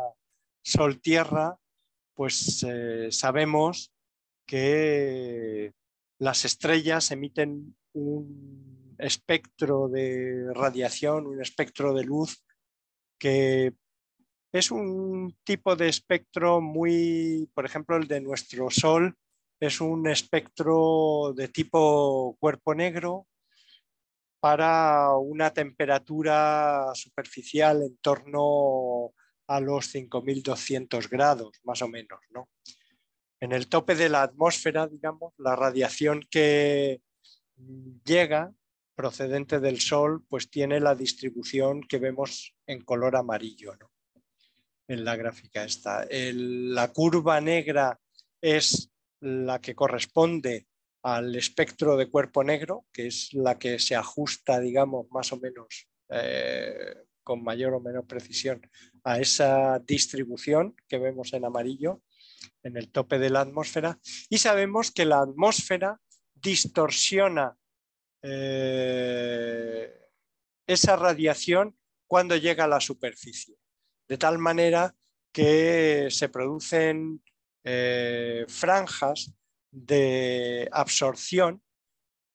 Sol-Tierra, pues eh, sabemos que las estrellas emiten un espectro de radiación, un espectro de luz que es un tipo de espectro muy, por ejemplo, el de nuestro Sol, es un espectro de tipo cuerpo negro para una temperatura superficial en torno a los 5.200 grados, más o menos. ¿no? En el tope de la atmósfera, digamos, la radiación que llega procedente del Sol, pues tiene la distribución que vemos en color amarillo en la gráfica esta. la curva negra es la que corresponde al espectro de cuerpo negro, que es la que se ajusta, digamos, más o menos eh, con mayor o menor precisión a esa distribución que vemos en amarillo en el tope de la atmósfera y sabemos que la atmósfera distorsiona eh, esa radiación cuando llega a la superficie, de tal manera que se producen eh, franjas de absorción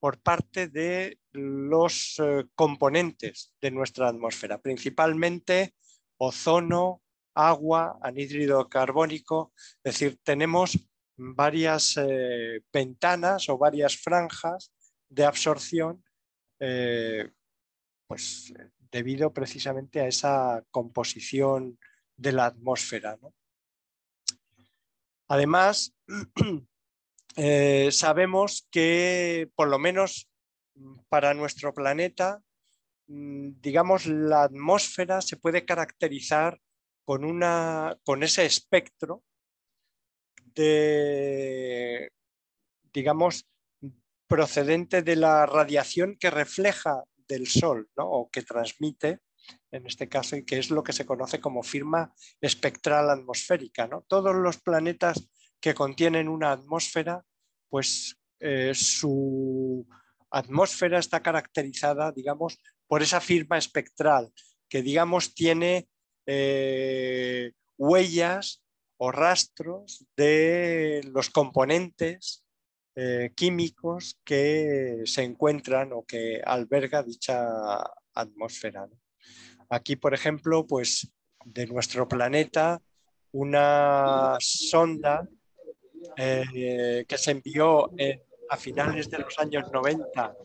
por parte de los eh, componentes de nuestra atmósfera, principalmente ozono, agua, anhídrido carbónico. Es decir, tenemos varias eh, ventanas o varias franjas de absorción eh, pues, debido precisamente a esa composición de la atmósfera. Además, Eh, sabemos que, por lo menos mm, para nuestro planeta, mm, digamos, la atmósfera se puede caracterizar con, una, con ese espectro de, digamos, procedente de la radiación que refleja del Sol ¿no? o que transmite, en este caso, y que es lo que se conoce como firma espectral atmosférica. ¿no? Todos los planetas que contienen una atmósfera, pues eh, su atmósfera está caracterizada, digamos, por esa firma espectral que, digamos, tiene eh, huellas o rastros de los componentes eh, químicos que se encuentran o que alberga dicha atmósfera. Aquí, por ejemplo, pues de nuestro planeta, una sonda eh, que se envió eh, a finales de los años 90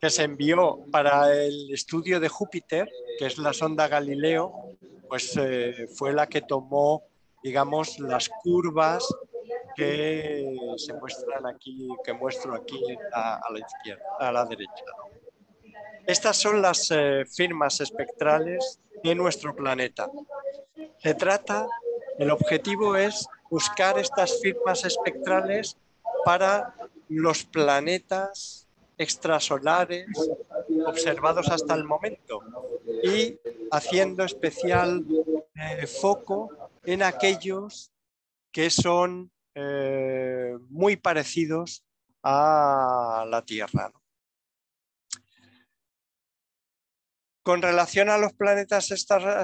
que se envió para el estudio de Júpiter, que es la sonda Galileo, pues eh, fue la que tomó, digamos, las curvas que se muestran aquí, que muestro aquí a la izquierda, a la derecha. Estas son las eh, firmas espectrales de nuestro planeta. Se trata, el objetivo es buscar estas firmas espectrales para los planetas extrasolares observados hasta el momento y haciendo especial eh, foco en aquellos que son eh, muy parecidos a la Tierra. Con relación a los planetas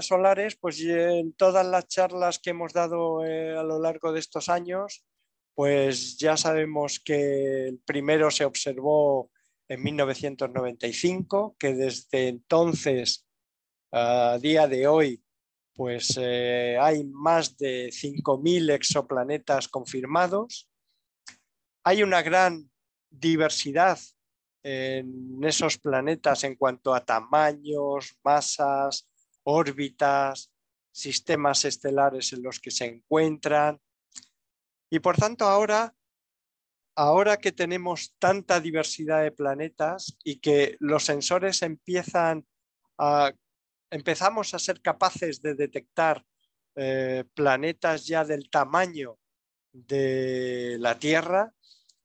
solares, pues en todas las charlas que hemos dado eh, a lo largo de estos años, pues ya sabemos que el primero se observó en 1995, que desde entonces a día de hoy pues eh, hay más de 5.000 exoplanetas confirmados. Hay una gran diversidad en esos planetas en cuanto a tamaños, masas, órbitas, sistemas estelares en los que se encuentran. Y por tanto ahora, ahora que tenemos tanta diversidad de planetas y que los sensores empiezan a, empezamos a ser capaces de detectar eh, planetas ya del tamaño de la Tierra,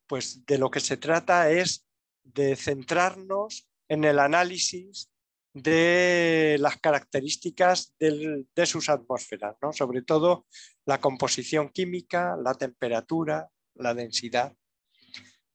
pues de lo que se trata es de centrarnos en el análisis de las características de sus atmósferas, ¿no? sobre todo la composición química, la temperatura, la densidad.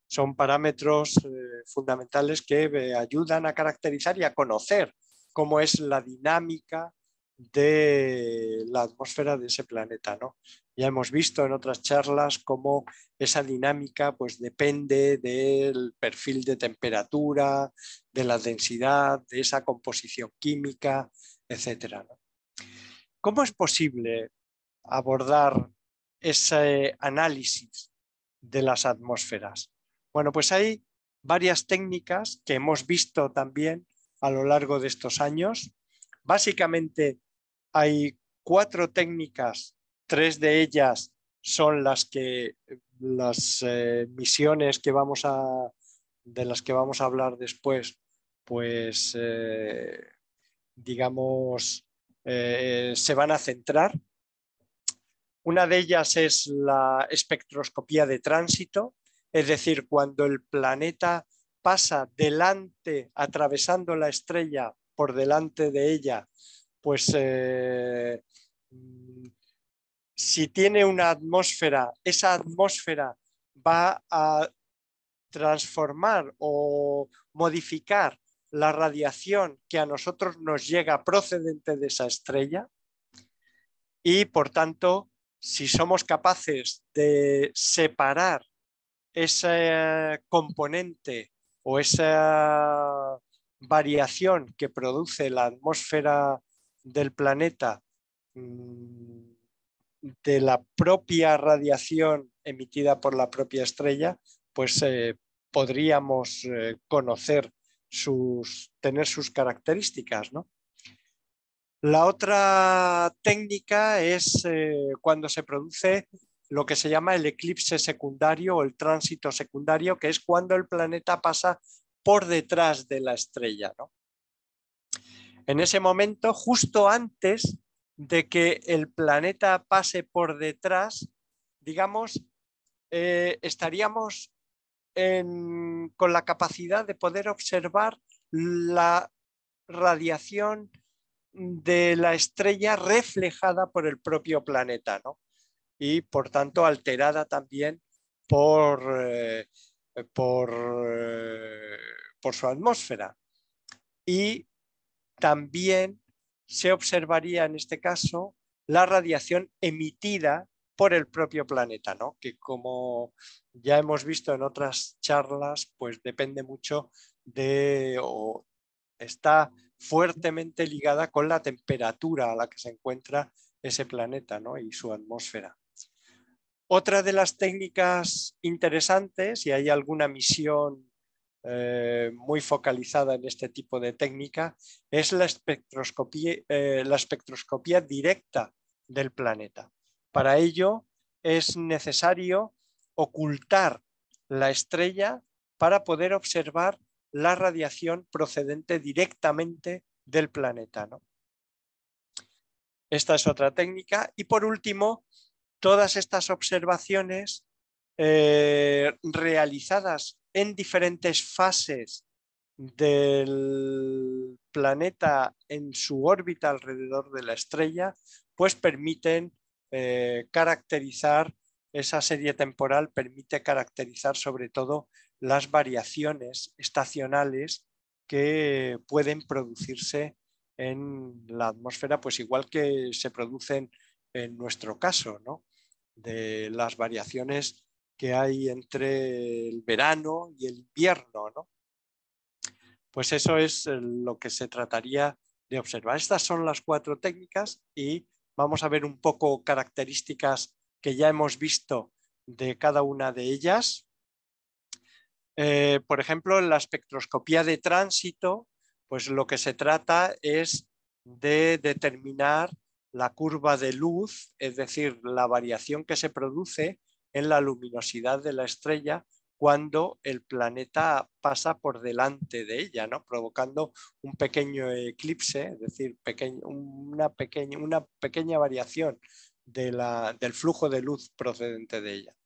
Son parámetros eh, fundamentales que eh, ayudan a caracterizar y a conocer cómo es la dinámica de la atmósfera de ese planeta. ¿no? Ya hemos visto en otras charlas cómo esa dinámica pues, depende del perfil de temperatura, de la densidad, de esa composición química, etc. ¿Cómo es posible abordar ese análisis de las atmósferas? Bueno, pues hay varias técnicas que hemos visto también a lo largo de estos años. Básicamente hay cuatro técnicas, tres de ellas son las que las eh, misiones que vamos a de las que vamos a hablar después, pues eh, digamos eh, se van a centrar. Una de ellas es la espectroscopía de tránsito, es decir, cuando el planeta pasa delante, atravesando la estrella por delante de ella, pues eh, mm, si tiene una atmósfera, esa atmósfera va a transformar o modificar la radiación que a nosotros nos llega procedente de esa estrella y por tanto, si somos capaces de separar ese componente o esa variación que produce la atmósfera del planeta, mm, de la propia radiación emitida por la propia estrella, pues eh, podríamos eh, conocer sus, tener sus características, ¿no? La otra técnica es eh, cuando se produce lo que se llama el eclipse secundario o el tránsito secundario, que es cuando el planeta pasa por detrás de la estrella. ¿no? en ese momento, justo antes de que el planeta pase por detrás, digamos, eh, estaríamos con la capacidad de poder observar la radiación de la estrella reflejada por el propio planeta, ¿no? Y por tanto alterada también por, eh, eh, por su atmósfera. Y también se observaría en este caso la radiación emitida por el propio planeta, que como ya hemos visto en otras charlas, pues depende mucho de o está fuertemente ligada con la temperatura a la que se encuentra ese planeta y su atmósfera. Otra de las técnicas interesantes, si hay alguna misión eh, muy focalizada en este tipo de técnica es la espectroscopía, eh, la espectroscopía directa del planeta. Para ello es necesario ocultar la estrella para poder observar la radiación procedente directamente del planeta. Esta es otra técnica. Y por último, todas estas observaciones eh, realizadas en diferentes fases del planeta en su órbita alrededor de la estrella, pues permiten eh, caracterizar, esa serie temporal permite caracterizar sobre todo las variaciones estacionales que pueden producirse en la atmósfera, pues igual que se producen en nuestro caso, ¿no? de las variaciones que hay entre el verano y el invierno, ¿no? Pues eso es eh, lo que se trataría de observar. Estas son las cuatro técnicas y vamos a ver un poco características que ya hemos visto de cada una de ellas. Eh, por ejemplo, en la espectroscopía de tránsito, pues lo que se trata es de determinar la curva de luz, es decir, la variación que se produce en la luminosidad de la estrella cuando el planeta pasa por delante de ella, ¿no? provocando un pequeño eclipse, es decir, pequeño, una, pequeña, una, pequeña, variación de del flujo de luz procedente de ella,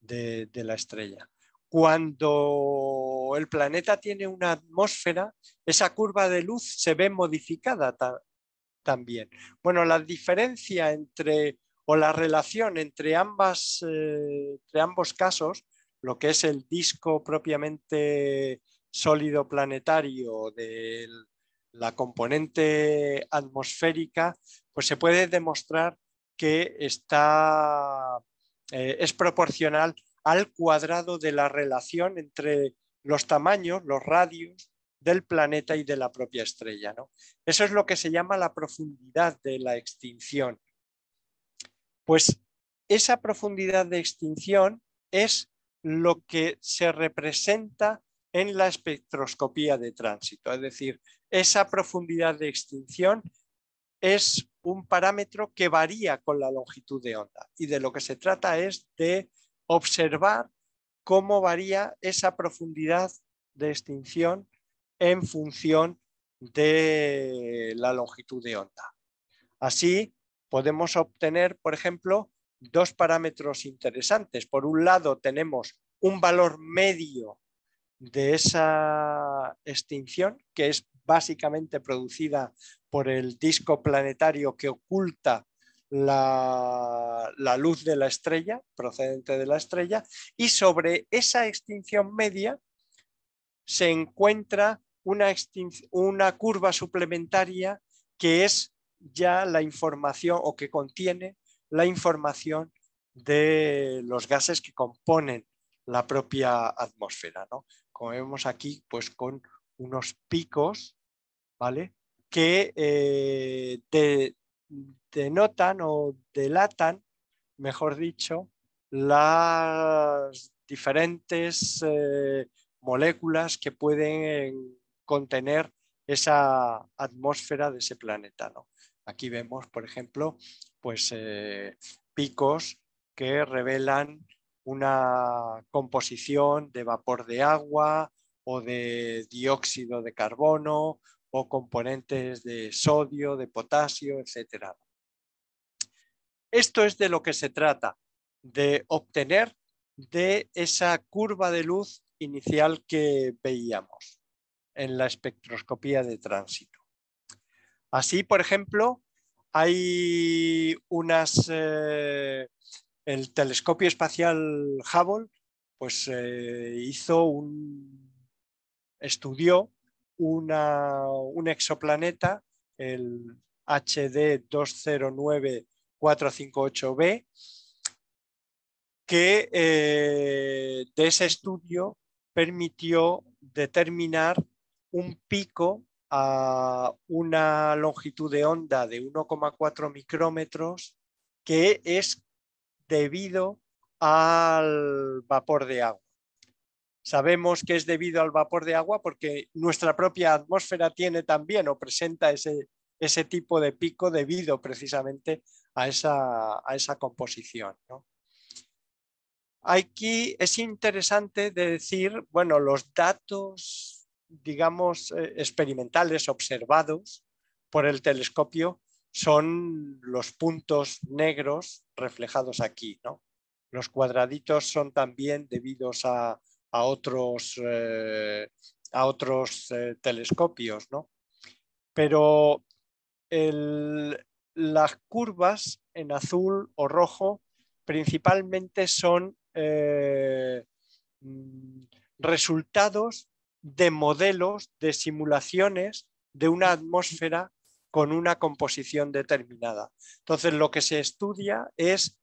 de, la estrella. Cuando el planeta tiene una atmósfera, esa curva de luz se ve modificada también. Bueno, la diferencia entre o la relación entre, ambas, eh, entre ambos casos, lo que es el disco propiamente sólido planetario de la componente atmosférica, pues se puede demostrar que está, eh, es proporcional al cuadrado de la relación entre los tamaños, los radios del planeta y de la propia estrella. Eso es lo que se llama la profundidad de la extinción pues esa profundidad de extinción es lo que se representa en la espectroscopía de tránsito. Es decir, esa profundidad de extinción es un parámetro que varía con la longitud de onda y de lo que se trata es de observar cómo varía esa profundidad de extinción en función de la longitud de onda. Así, podemos obtener, por ejemplo, dos parámetros interesantes. Por un lado, tenemos un valor medio de esa extinción, que es básicamente producida por el disco planetario que oculta la, luz de la estrella, procedente de la estrella, y sobre esa extinción media se encuentra una, una curva suplementaria que es ya la información o que contiene la información de los gases que componen la propia atmósfera, ¿no? Como vemos aquí, pues con unos picos, ¿vale? Que eh, denotan o delatan, mejor dicho, las diferentes eh, moléculas que pueden contener esa atmósfera de ese planeta, ¿no? Aquí vemos, por ejemplo, pues, eh, picos que revelan una composición de vapor de agua o de dióxido de carbono o componentes de sodio, de potasio, etc. Esto es de lo que se trata, de obtener de esa curva de luz inicial que veíamos en la espectroscopía de tránsito. Así, por ejemplo, hay unas, eh, el telescopio espacial Hubble pues eh, hizo un, estudió un exoplaneta, el HD 209458b, que eh, de ese estudio permitió determinar un pico a una longitud de onda de 1,4 micrómetros que es debido al vapor de agua. Sabemos que es debido al vapor de agua porque nuestra propia atmósfera tiene también o presenta ese, tipo de pico debido precisamente a esa, a esa composición. Aquí es interesante decir, bueno, los datos digamos, eh, experimentales observados por el telescopio son los puntos negros reflejados aquí. ¿no? Los cuadraditos son también debidos a, otros, a otros eh, eh, telescopios, ¿no? pero las curvas en azul o rojo principalmente son mm, resultados de modelos, de simulaciones de una atmósfera con una composición determinada. Entonces, lo que se estudia es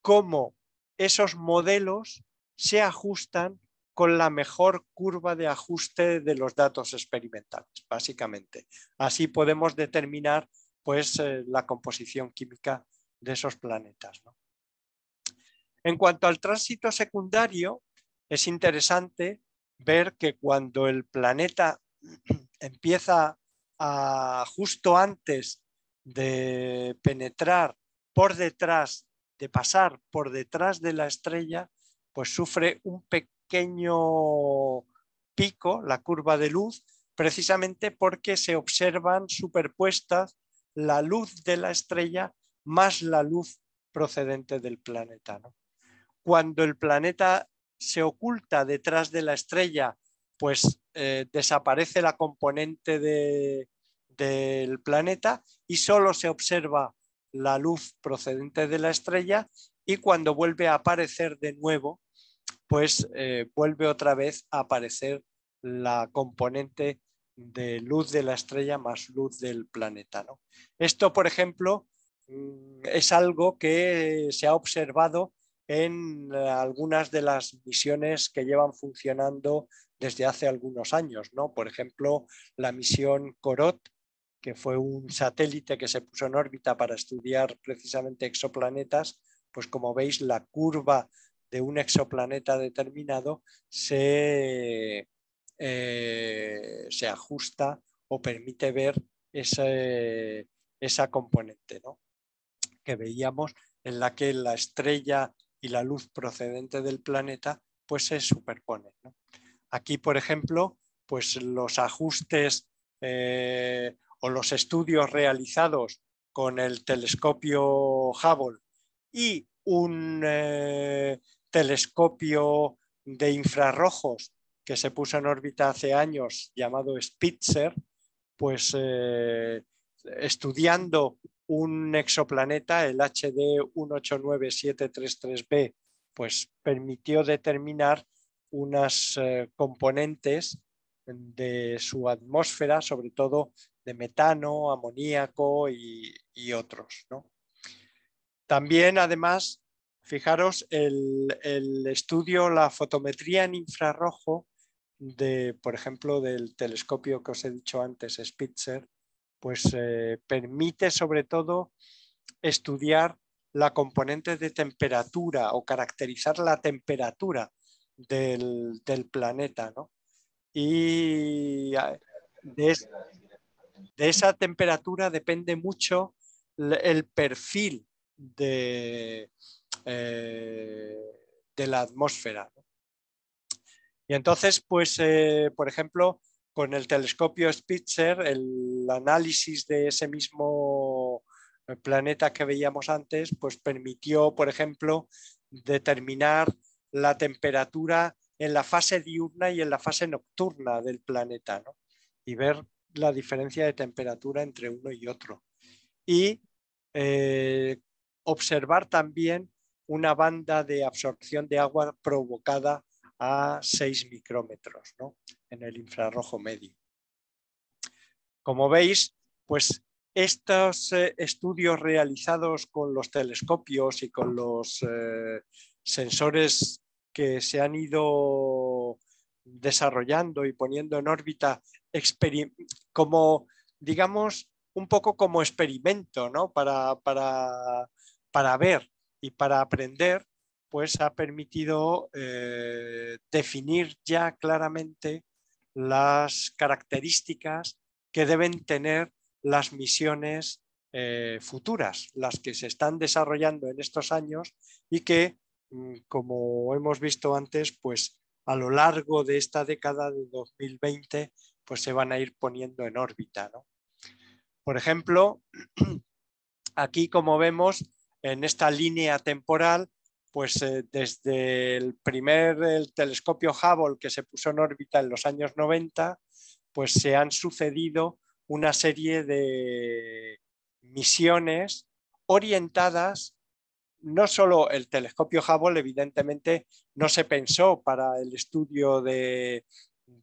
cómo esos modelos se ajustan con la mejor curva de ajuste de los datos experimentales, básicamente. Así podemos determinar pues, eh, la composición química de esos planetas. En cuanto al tránsito secundario, es interesante ver que cuando el planeta empieza a justo antes de penetrar por detrás, de pasar por detrás de la estrella, pues sufre un pequeño pico, la curva de luz, precisamente porque se observan superpuestas la luz de la estrella más la luz procedente del planeta. Cuando el planeta se oculta detrás de la estrella, pues eh, desaparece la componente del planeta y solo se observa la luz procedente de la estrella y cuando vuelve a aparecer de nuevo, pues eh, vuelve otra vez a aparecer la componente de luz de la estrella más luz del planeta. Esto, por ejemplo, mm, es algo que se ha observado en eh, algunas de las misiones que llevan funcionando desde hace algunos años, Por ejemplo, la misión Corot, que fue un satélite que se puso en órbita para estudiar precisamente exoplanetas, pues como veis, la curva de un exoplaneta determinado se, eh, ajusta o permite ver esa componente que veíamos en la que la estrella y la luz procedente del planeta, pues se superpone Aquí, por ejemplo, pues los ajustes eh, o los estudios realizados con el telescopio Hubble y un eh, telescopio de infrarrojos que se puso en órbita hace años llamado Spitzer, pues eh, estudiando un exoplaneta, el HD 189733b, pues permitió determinar unas eh, componentes de su atmósfera, sobre todo de metano, amoníaco y, otros. ¿no? También, además, fijaros, el, el, estudio, la fotometría en infrarrojo, de, por ejemplo, del telescopio que os he dicho antes, Spitzer, pues eh, permite sobre todo estudiar la componente de temperatura o caracterizar la temperatura del, planeta. Y ah, de, esa temperatura depende mucho el perfil de, eh, la atmósfera. Y entonces, pues, eh, por ejemplo, con el telescopio Spitzer, el análisis de ese mismo eh, planeta que veíamos antes, pues permitió, por ejemplo, determinar la temperatura en la fase diurna y en la fase nocturna del planeta, Y ver la diferencia de temperatura entre uno y otro. Y eh, observar también una banda de absorción de agua provocada a 6 micrómetros ¿no? en el infrarrojo medio. Como veis, pues estos eh, estudios realizados con los telescopios y con los eh, sensores que se han ido desarrollando y poniendo en órbita como, digamos, un poco como experimento, ¿no? para ver y para aprender, pues ha permitido eh, definir ya claramente las características que deben tener las misiones eh, futuras, las que se están desarrollando en estos años y que, mm, como hemos visto antes, pues a lo largo de esta década de 2020, pues se van a ir poniendo en órbita. Por ejemplo, aquí como vemos, en esta línea temporal pues eh, desde el primer el telescopio Hubble que se puso en órbita en los años 90, pues se han sucedido una serie de misiones orientadas, no solo el telescopio Hubble, evidentemente no se pensó para el estudio de,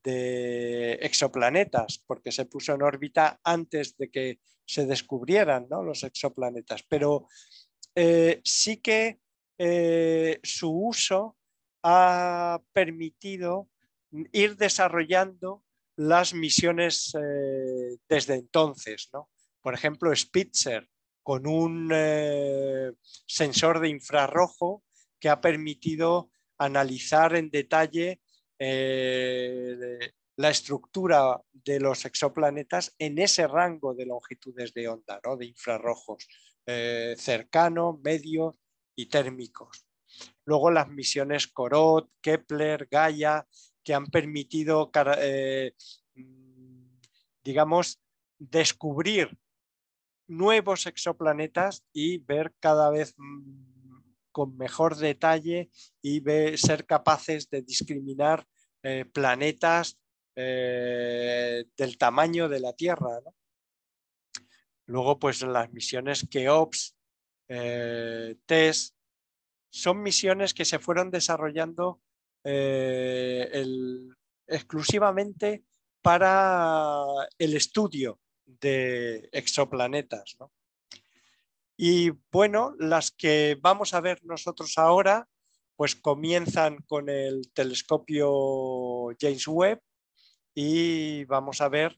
exoplanetas, porque se puso en órbita antes de que se descubrieran ¿no? los exoplanetas, pero eh, sí que eh, su uso ha permitido ir desarrollando las misiones eh, desde entonces. Por ejemplo, Spitzer con un eh, sensor de infrarrojo que ha permitido analizar en detalle la estructura de los exoplanetas en ese rango de longitudes de onda, de infrarrojos cercano, medio y térmicos. Luego las misiones Corot, Kepler, Gaia, que han permitido, eh, mm, digamos, descubrir nuevos exoplanetas y ver cada vez mm, con mejor detalle y ser capaces de discriminar eh, planetas eh, del tamaño de la Tierra. Luego, pues las misiones Keops, eh, test, son misiones que se fueron desarrollando eh, exclusivamente para el estudio de exoplanetas. Y bueno, las que vamos a ver nosotros ahora, pues comienzan con el telescopio James Webb y vamos a ver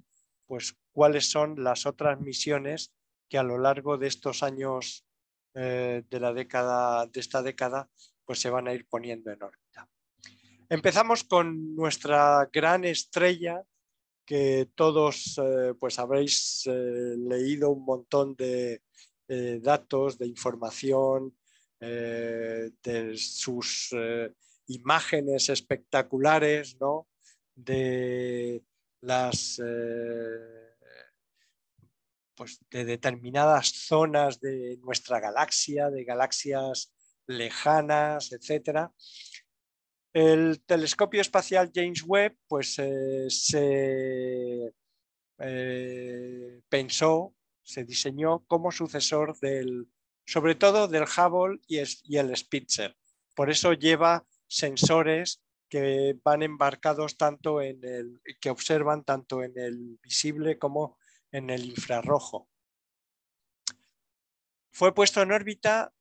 pues cuáles son las otras misiones que a lo largo de estos años eh, de, la década, de esta década pues se van a ir poniendo en órbita. Empezamos con nuestra gran estrella que todos eh, pues habréis eh, leído un montón de datos, de información, de sus imágenes espectaculares, ¿no? de las pues, de determinadas zonas de nuestra galaxia, de galaxias lejanas, etc. El telescopio espacial James Webb pues, eh, se eh, pensó, se diseñó como sucesor del, sobre todo del Hubble y, y el Spitzer. Por eso lleva sensores que van embarcados tanto en el, que observan tanto en el visible como en el infrarrojo. Fue puesto en órbita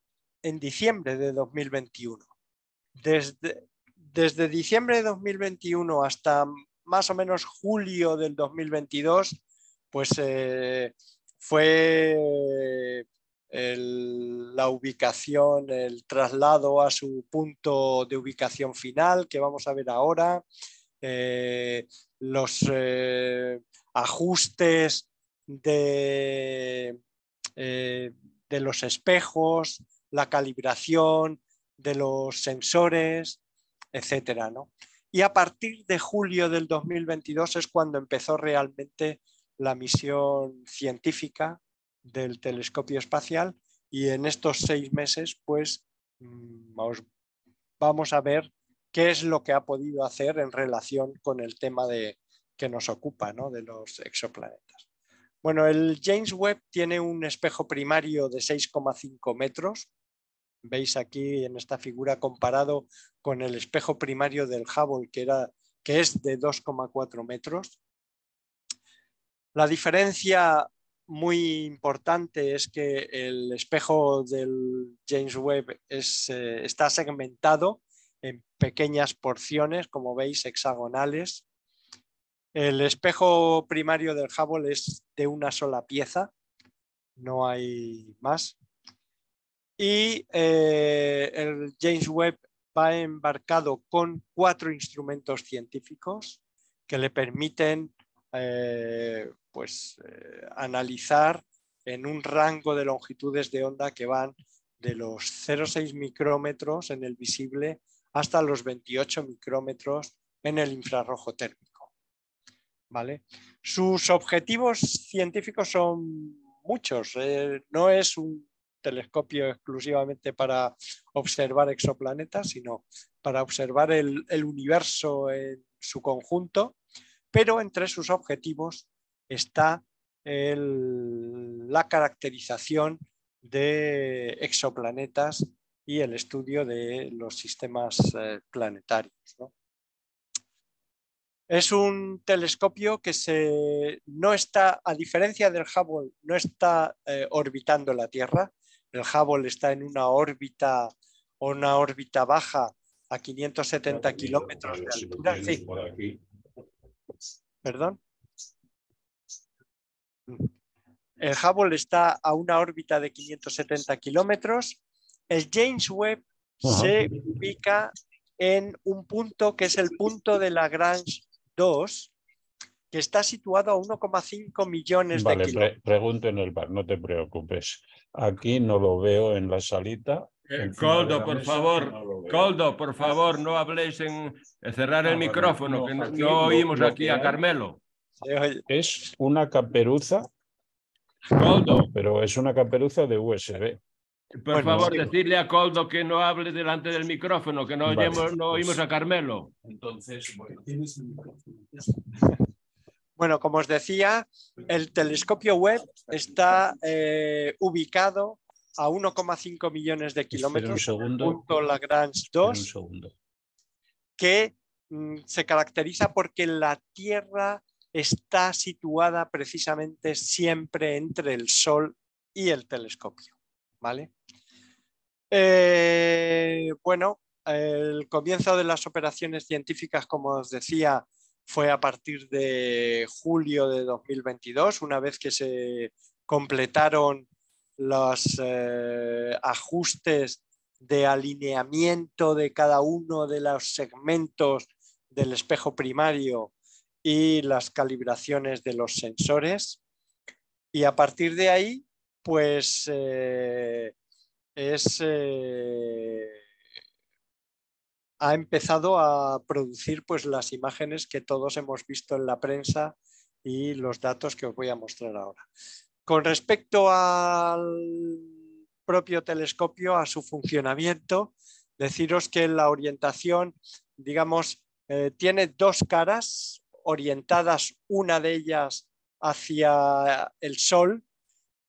en diciembre de 2021. Desde, desde diciembre de 2021 hasta más o menos julio del 2022, pues eh, fue la ubicación, el traslado a su punto de ubicación final, que vamos a ver ahora, eh, los eh, ajustes eh, de, los espejos, la calibración, de los sensores, etcétera, Y a partir de julio del 2022 es cuando empezó realmente la misión científica del telescopio espacial y en estos seis meses, pues, mm, vamos a ver qué es lo que ha podido hacer en relación con el tema de, que nos ocupa, ¿no? De los exoplanetas. Bueno, el James Webb tiene un espejo primario de 6,5 metros. Veis aquí en esta figura comparado con el espejo primario del Hubble, que, es de 2,4 metros. La diferencia muy importante es que el espejo del James Webb eh, está segmentado en pequeñas porciones, como veis, hexagonales, el espejo primario del Hubble es de una sola pieza, no hay más. Y eh, el James Webb va embarcado con cuatro instrumentos científicos que le permiten eh, pues, eh, analizar en un rango de longitudes de onda que van de los 0,6 micrómetros en el visible hasta los 28 micrómetros en el infrarrojo térmico. ¿vale? Sus objetivos científicos son muchos, eh, no es un telescopio exclusivamente para observar exoplanetas, sino para observar el, universo en su conjunto, pero entre sus objetivos está la caracterización de exoplanetas y el estudio de los sistemas eh, planetarios. Es un telescopio que se, no está, a diferencia del Hubble, no está eh, orbitando la Tierra. El Hubble está en una órbita, una órbita baja a 570 kilómetros de altura. Perdón. El Hubble está a una órbita de 570 kilómetros. El James Webb se ubica en un punto que es el punto de Lagrange dos, que está situado a 1,5 millones de kilómetros. Vale, pregunto el bar, no te preocupes. Aquí no lo veo en la salita. Eh, Coldo, por favor, Coldo, por favor, no habléis en cerrar el ah, micrófono, que no, oímos aquí a Carmelo. Es una caperuza. pero es una caperuza de USB. Por favor, decirle a Coldo que no hable delante del micrófono, que no, pues. oímos a Carmelo. Entonces, bueno, tienes Bueno, como os decía, el telescopio web está eh, ubicado a 1,5 millones de kilómetros junto punto Lagrange 2, que mm, se caracteriza porque la Tierra está situada precisamente siempre entre el Sol y el telescopio. ¿vale? Eh, bueno, el comienzo de las operaciones científicas, como os decía, fue a partir de julio de 2022, una vez que se completaron los eh, ajustes de alineamiento de cada uno de los segmentos del espejo primario y las calibraciones de los sensores. Y a partir de ahí, pues eh, es, eh, ha empezado a producir pues, las imágenes que todos hemos visto en la prensa y los datos que os voy a mostrar ahora. Con respecto al propio telescopio, a su funcionamiento, deciros que la orientación, digamos, eh, tiene dos caras orientadas, una de ellas hacia el sol,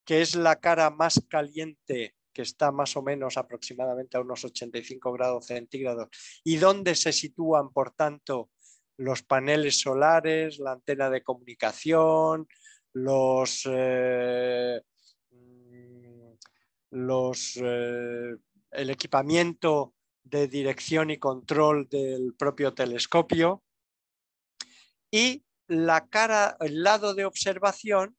que es la cara más caliente que está más o menos aproximadamente a unos 85 grados centígrados, y dónde se sitúan, por tanto, los paneles solares, la antena de comunicación, los, eh, eh, el equipamiento de dirección y control del propio telescopio y la cara, el lado de observación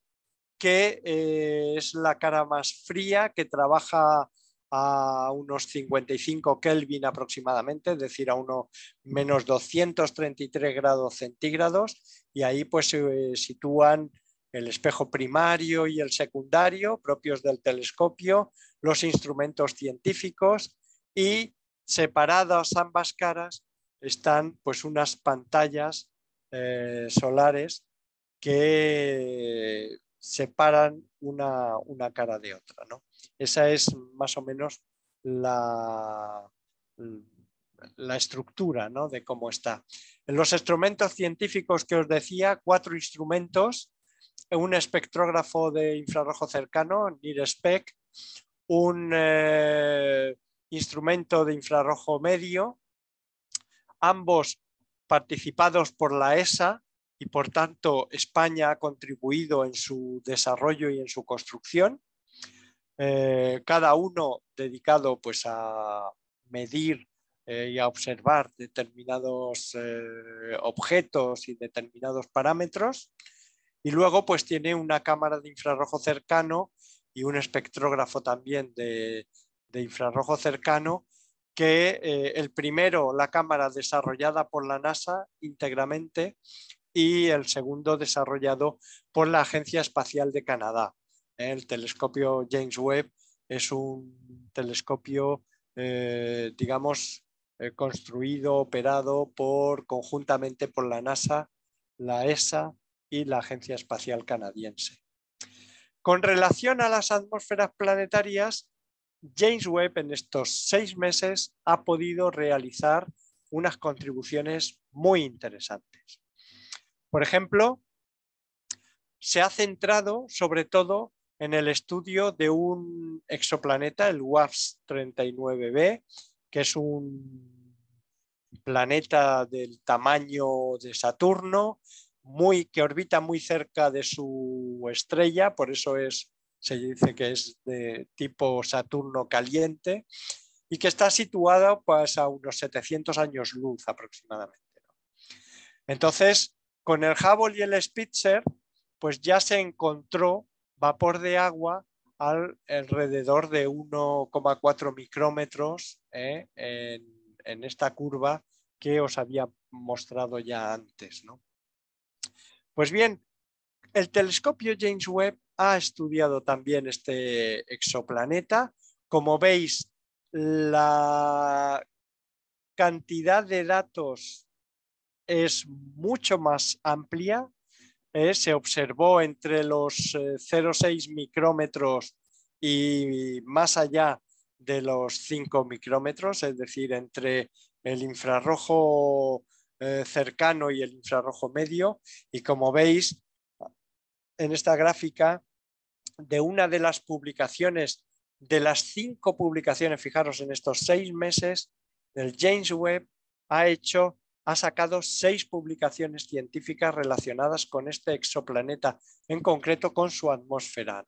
que eh, es la cara más fría, que trabaja a unos 55 Kelvin aproximadamente, es decir, a unos menos 233 grados centígrados, y ahí pues se eh, sitúan el espejo primario y el secundario propios del telescopio, los instrumentos científicos y separadas ambas caras están pues unas pantallas eh, solares que separan una, cara de otra. ¿no? Esa es más o menos la, estructura ¿no? de cómo está. En los instrumentos científicos que os decía, cuatro instrumentos, un espectrógrafo de infrarrojo cercano, NIRSPEC, un eh, instrumento de infrarrojo medio, ambos participados por la ESA y por tanto España ha contribuido en su desarrollo y en su construcción, eh, cada uno dedicado pues, a medir eh, y a observar determinados eh, objetos y determinados parámetros. Y luego pues tiene una cámara de infrarrojo cercano y un espectrógrafo también de infrarrojo cercano que el primero, la cámara desarrollada por la NASA íntegramente y el segundo desarrollado por la Agencia Espacial de Canadá. El telescopio James Webb es un telescopio, eh, digamos, eh, construido, operado por, conjuntamente por la NASA, la ESA y la Agencia Espacial Canadiense. Con relación a las atmósferas planetarias, James Webb en estos seis meses ha podido realizar unas contribuciones muy interesantes. Por ejemplo, se ha centrado sobre todo en el estudio de un exoplaneta, el WAFS 39b, que es un planeta del tamaño de Saturno, muy, que orbita muy cerca de su estrella, por eso es, se dice que es de tipo Saturno caliente, y que está situado pues, a unos 700 años luz aproximadamente. Entonces, con el Hubble y el Spitzer, pues ya se encontró vapor de agua alrededor de 1,4 micrómetros eh, en, esta curva que os había mostrado ya antes. ¿no? Pues bien, el telescopio James Webb ha estudiado también este exoplaneta. Como veis, la cantidad de datos es mucho más amplia. ¿eh? se observó entre los 0,6 eh, micrómetros y más allá de los 5 micrómetros, es decir, entre el infrarrojo eh, cercano y el infrarrojo medio. Y como veis en esta gráfica de una de las publicaciones, de las cinco publicaciones, fijaros en estos seis meses, el James Webb ha hecho ha sacado seis publicaciones científicas relacionadas con este exoplaneta, en concreto con su atmósfera.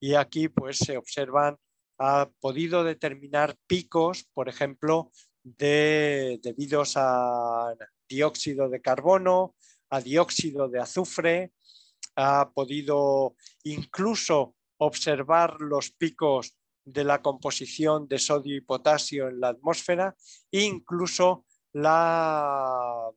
Y aquí pues, se observan, ha podido determinar picos, por ejemplo, de, debidos a dióxido de carbono, a dióxido de azufre, ha podido incluso observar los picos de la composición de sodio y potasio en la atmósfera e incluso la,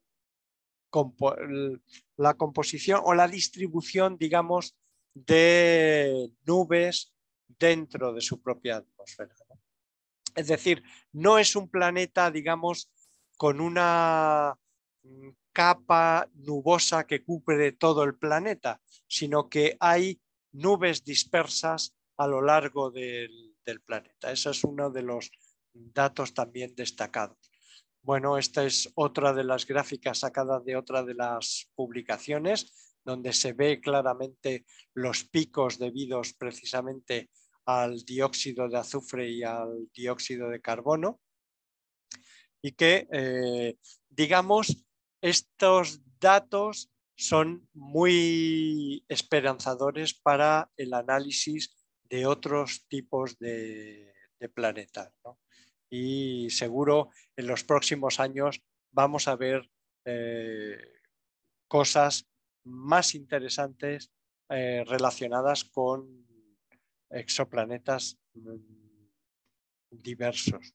composición o la distribución, digamos, de nubes dentro de su propia atmósfera. Es decir, no es un planeta, digamos, con una mm, capa nubosa que cubre todo el planeta, sino que hay nubes dispersas a lo largo del, del planeta. Eso es uno de los datos también destacados. Bueno, esta es otra de las gráficas sacadas de otra de las publicaciones, donde se ve claramente los picos debidos precisamente al dióxido de azufre y al dióxido de carbono. Y que, eh, digamos, estos datos son muy esperanzadores para el análisis de otros tipos de, de planetas. ¿no? y seguro en los próximos años vamos a ver eh, cosas más interesantes eh, relacionadas con exoplanetas mm, diversos.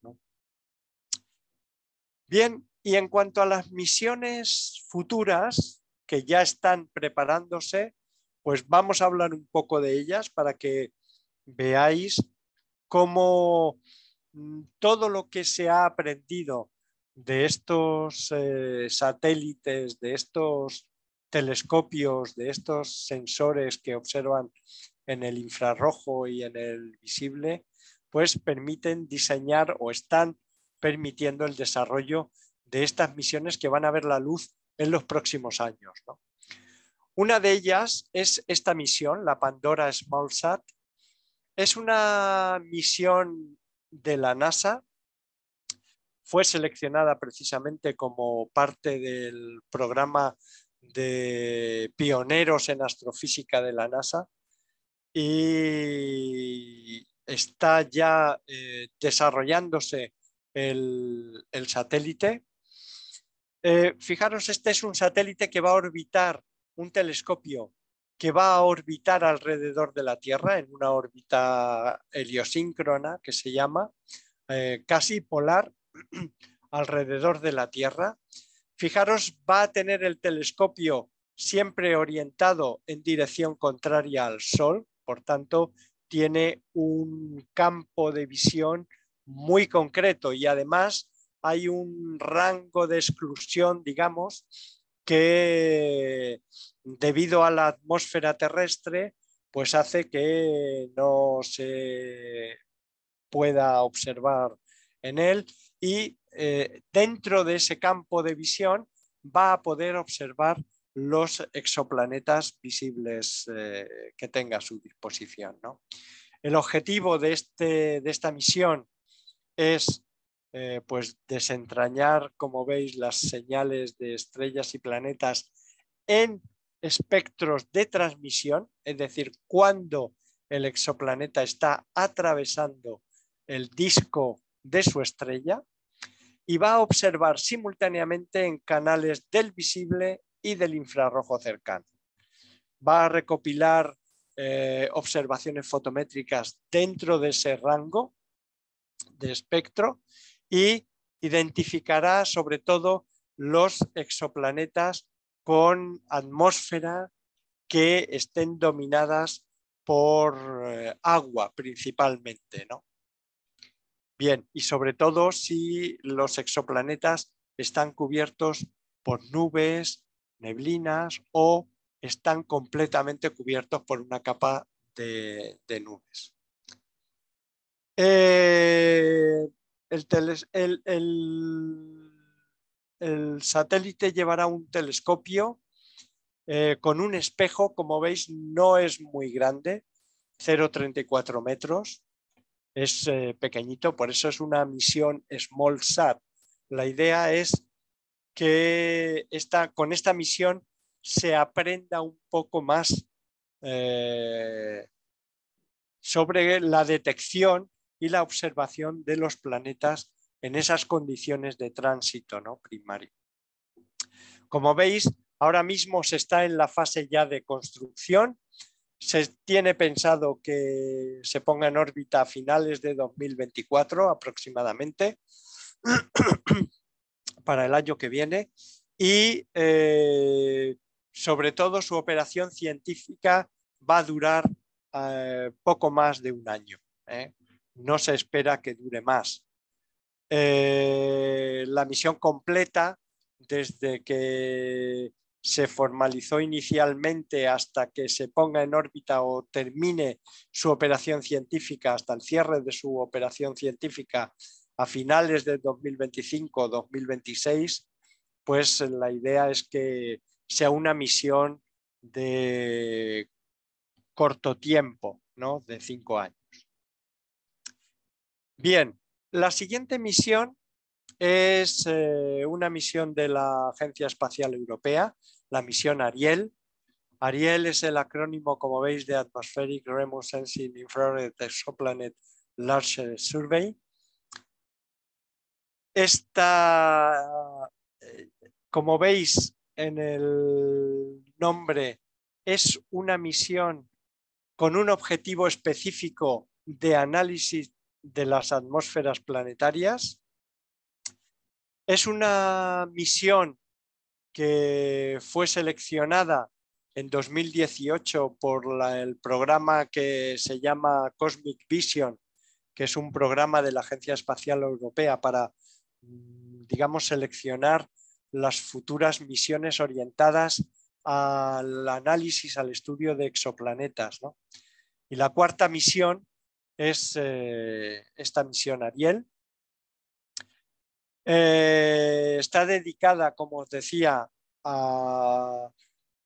Bien, y en cuanto a las misiones futuras que ya están preparándose, pues vamos a hablar un poco de ellas para que veáis cómo Mm, todo lo que se ha aprendido de estos eh, satélites, de estos telescopios, de estos sensores que observan en el infrarrojo y en el visible, pues permiten diseñar o están permitiendo el desarrollo de estas misiones que van a ver la luz en los próximos años. Una de ellas es esta misión, la Pandora SmallSat. Es una misión de la NASA. Fue seleccionada precisamente como parte del programa de pioneros en astrofísica de la NASA y está ya eh, desarrollándose el, satélite. Eh, fijaros, este es un satélite que va a orbitar un telescopio que va a orbitar alrededor de la Tierra en una órbita heliosíncrona que se llama eh, casi polar alrededor de la Tierra. Fijaros, va a tener el telescopio siempre orientado en dirección contraria al Sol, por tanto, tiene un campo de visión muy concreto y además hay un rango de exclusión, digamos, que debido a la atmósfera terrestre, pues hace que no se pueda observar en él y eh, dentro de ese campo de visión va a poder observar los exoplanetas visibles eh, que tenga a su disposición. El objetivo de, este, de esta misión es eh, pues desentrañar, como veis, las señales de estrellas y planetas en espectros de transmisión, es decir, cuando el exoplaneta está atravesando el disco de su estrella y va a observar simultáneamente en canales del visible y del infrarrojo cercano. Va a recopilar eh, observaciones fotométricas dentro de ese rango de espectro y identificará sobre todo los exoplanetas con atmósfera que estén dominadas por eh, agua principalmente. ¿no? Bien, y sobre todo si los exoplanetas están cubiertos por nubes, neblinas o están completamente cubiertos por una capa de, nubes. Eh, el, satélite llevará un telescopio eh, con un espejo, como veis, no es muy grande, 0,34 metros, es eh, pequeñito, por eso es una misión small sat La idea es que esta, con esta misión se aprenda un poco más eh, sobre la detección y la observación de los planetas en esas condiciones de tránsito ¿no? primario. Como veis, ahora mismo se está en la fase ya de construcción. Se tiene pensado que se ponga en órbita a finales de 2024 aproximadamente, para el año que viene. Y eh, sobre todo su operación científica va a durar eh, poco más de un año. ¿eh? no se espera que dure más. Eh, la misión completa, desde que se formalizó inicialmente hasta que se ponga en órbita o termine su operación científica, hasta el cierre de su operación científica a finales de 2025-2026, pues la idea es que sea una misión de corto tiempo, ¿no? De cinco años. Bien, la siguiente misión es eh, una misión de la Agencia Espacial Europea, la misión Ariel. Ariel es el acrónimo, como veis, de Atmospheric Remote Sensing Infrared Exoplanet Large Survey. Esta, eh, como veis en el nombre, es una misión con un objetivo específico de análisis de las atmósferas planetarias. Es una misión que fue seleccionada en 2018 por el programa que se llama Cosmic Vision, que es un programa de la Agencia Espacial Europea para, mm, digamos, seleccionar las futuras misiones orientadas al análisis, al estudio de exoplanetas. Y la cuarta misión es eh, esta misión Ariel. Eh, está dedicada, como os decía, a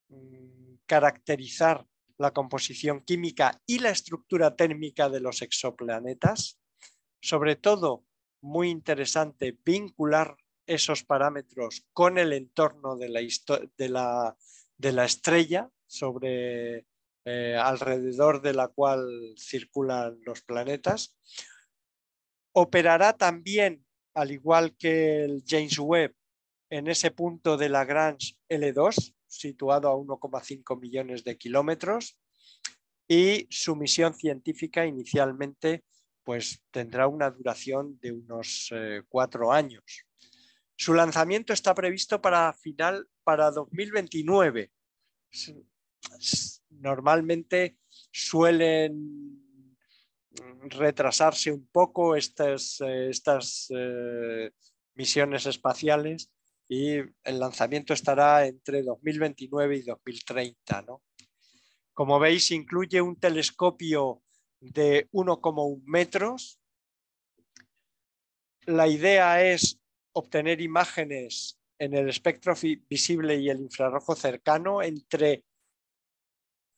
mm, caracterizar la composición química y la estructura térmica de los exoplanetas. Sobre todo, muy interesante vincular esos parámetros con el entorno de la, de la estrella sobre eh, alrededor de la cual circulan los planetas. Operará también, al igual que el James Webb, en ese punto de Lagrange L2, situado a 1,5 millones de kilómetros, y su misión científica inicialmente pues, tendrá una duración de unos eh, cuatro años. Su lanzamiento está previsto para final para 2029 normalmente suelen retrasarse un poco estas, eh, estas eh, misiones espaciales y el lanzamiento estará entre 2029 y 2030. Como veis, incluye un telescopio de 1,1 metros. La idea es obtener imágenes en el espectro visible y el infrarrojo cercano entre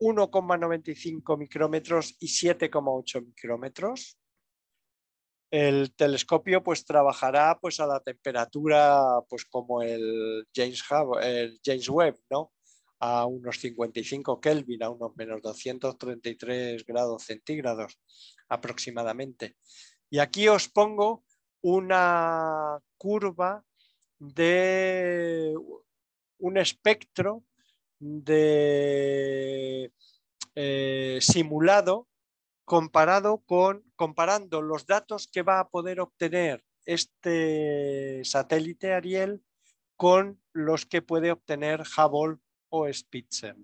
1,95 micrómetros y 7,8 micrómetros. El telescopio pues trabajará pues a la temperatura pues como el James, Webb, ¿no? A unos 55 Kelvin, a unos menos 233 grados centígrados aproximadamente. Y aquí os pongo una curva de un espectro de eh, simulado comparado con, comparando los datos que va a poder obtener este satélite Ariel con los que puede obtener Hubble o Spitzer.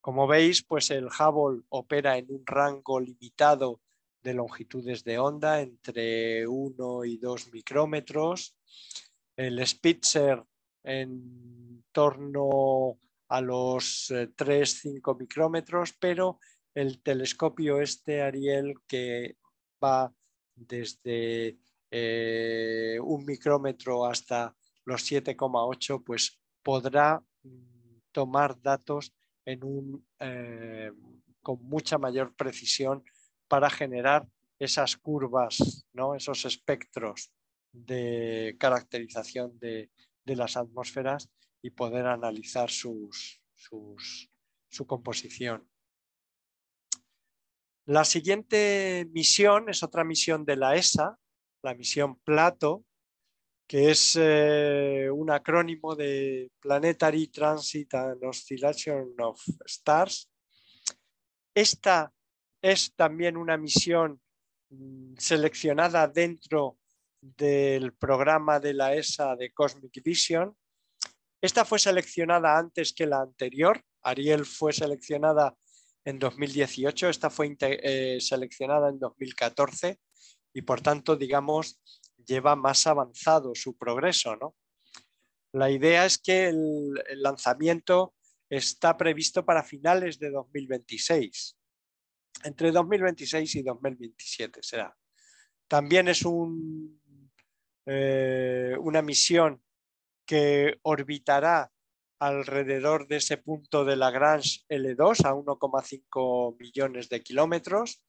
Como veis, pues el Hubble opera en un rango limitado de longitudes de onda entre 1 y 2 micrómetros. El Spitzer en torno a los 3-5 eh, micrómetros, pero el telescopio este Ariel que va desde eh, un micrómetro hasta los 7,8, pues podrá mm, tomar datos eh, con mucha mayor precisión para generar esas curvas, esos espectros de caracterización de las atmósferas y poder analizar su composición. La siguiente misión es otra misión de la ESA, la misión Plato, que es eh, un acrónimo de Planetary Transit and Oscillation of Stars. Esta es también una misión mm, seleccionada dentro del programa de la ESA de Cosmic Vision esta fue seleccionada antes que la anterior. Ariel fue seleccionada en 2018, esta fue eh, seleccionada en 2014 y por tanto, digamos, lleva más avanzado su progreso. ¿no? La idea es que el, lanzamiento está previsto para finales de 2026. Entre 2026 y 2027 será. También es eh, una misión que orbitará alrededor de ese punto de Lagrange L2 a 1,5 millones de kilómetros.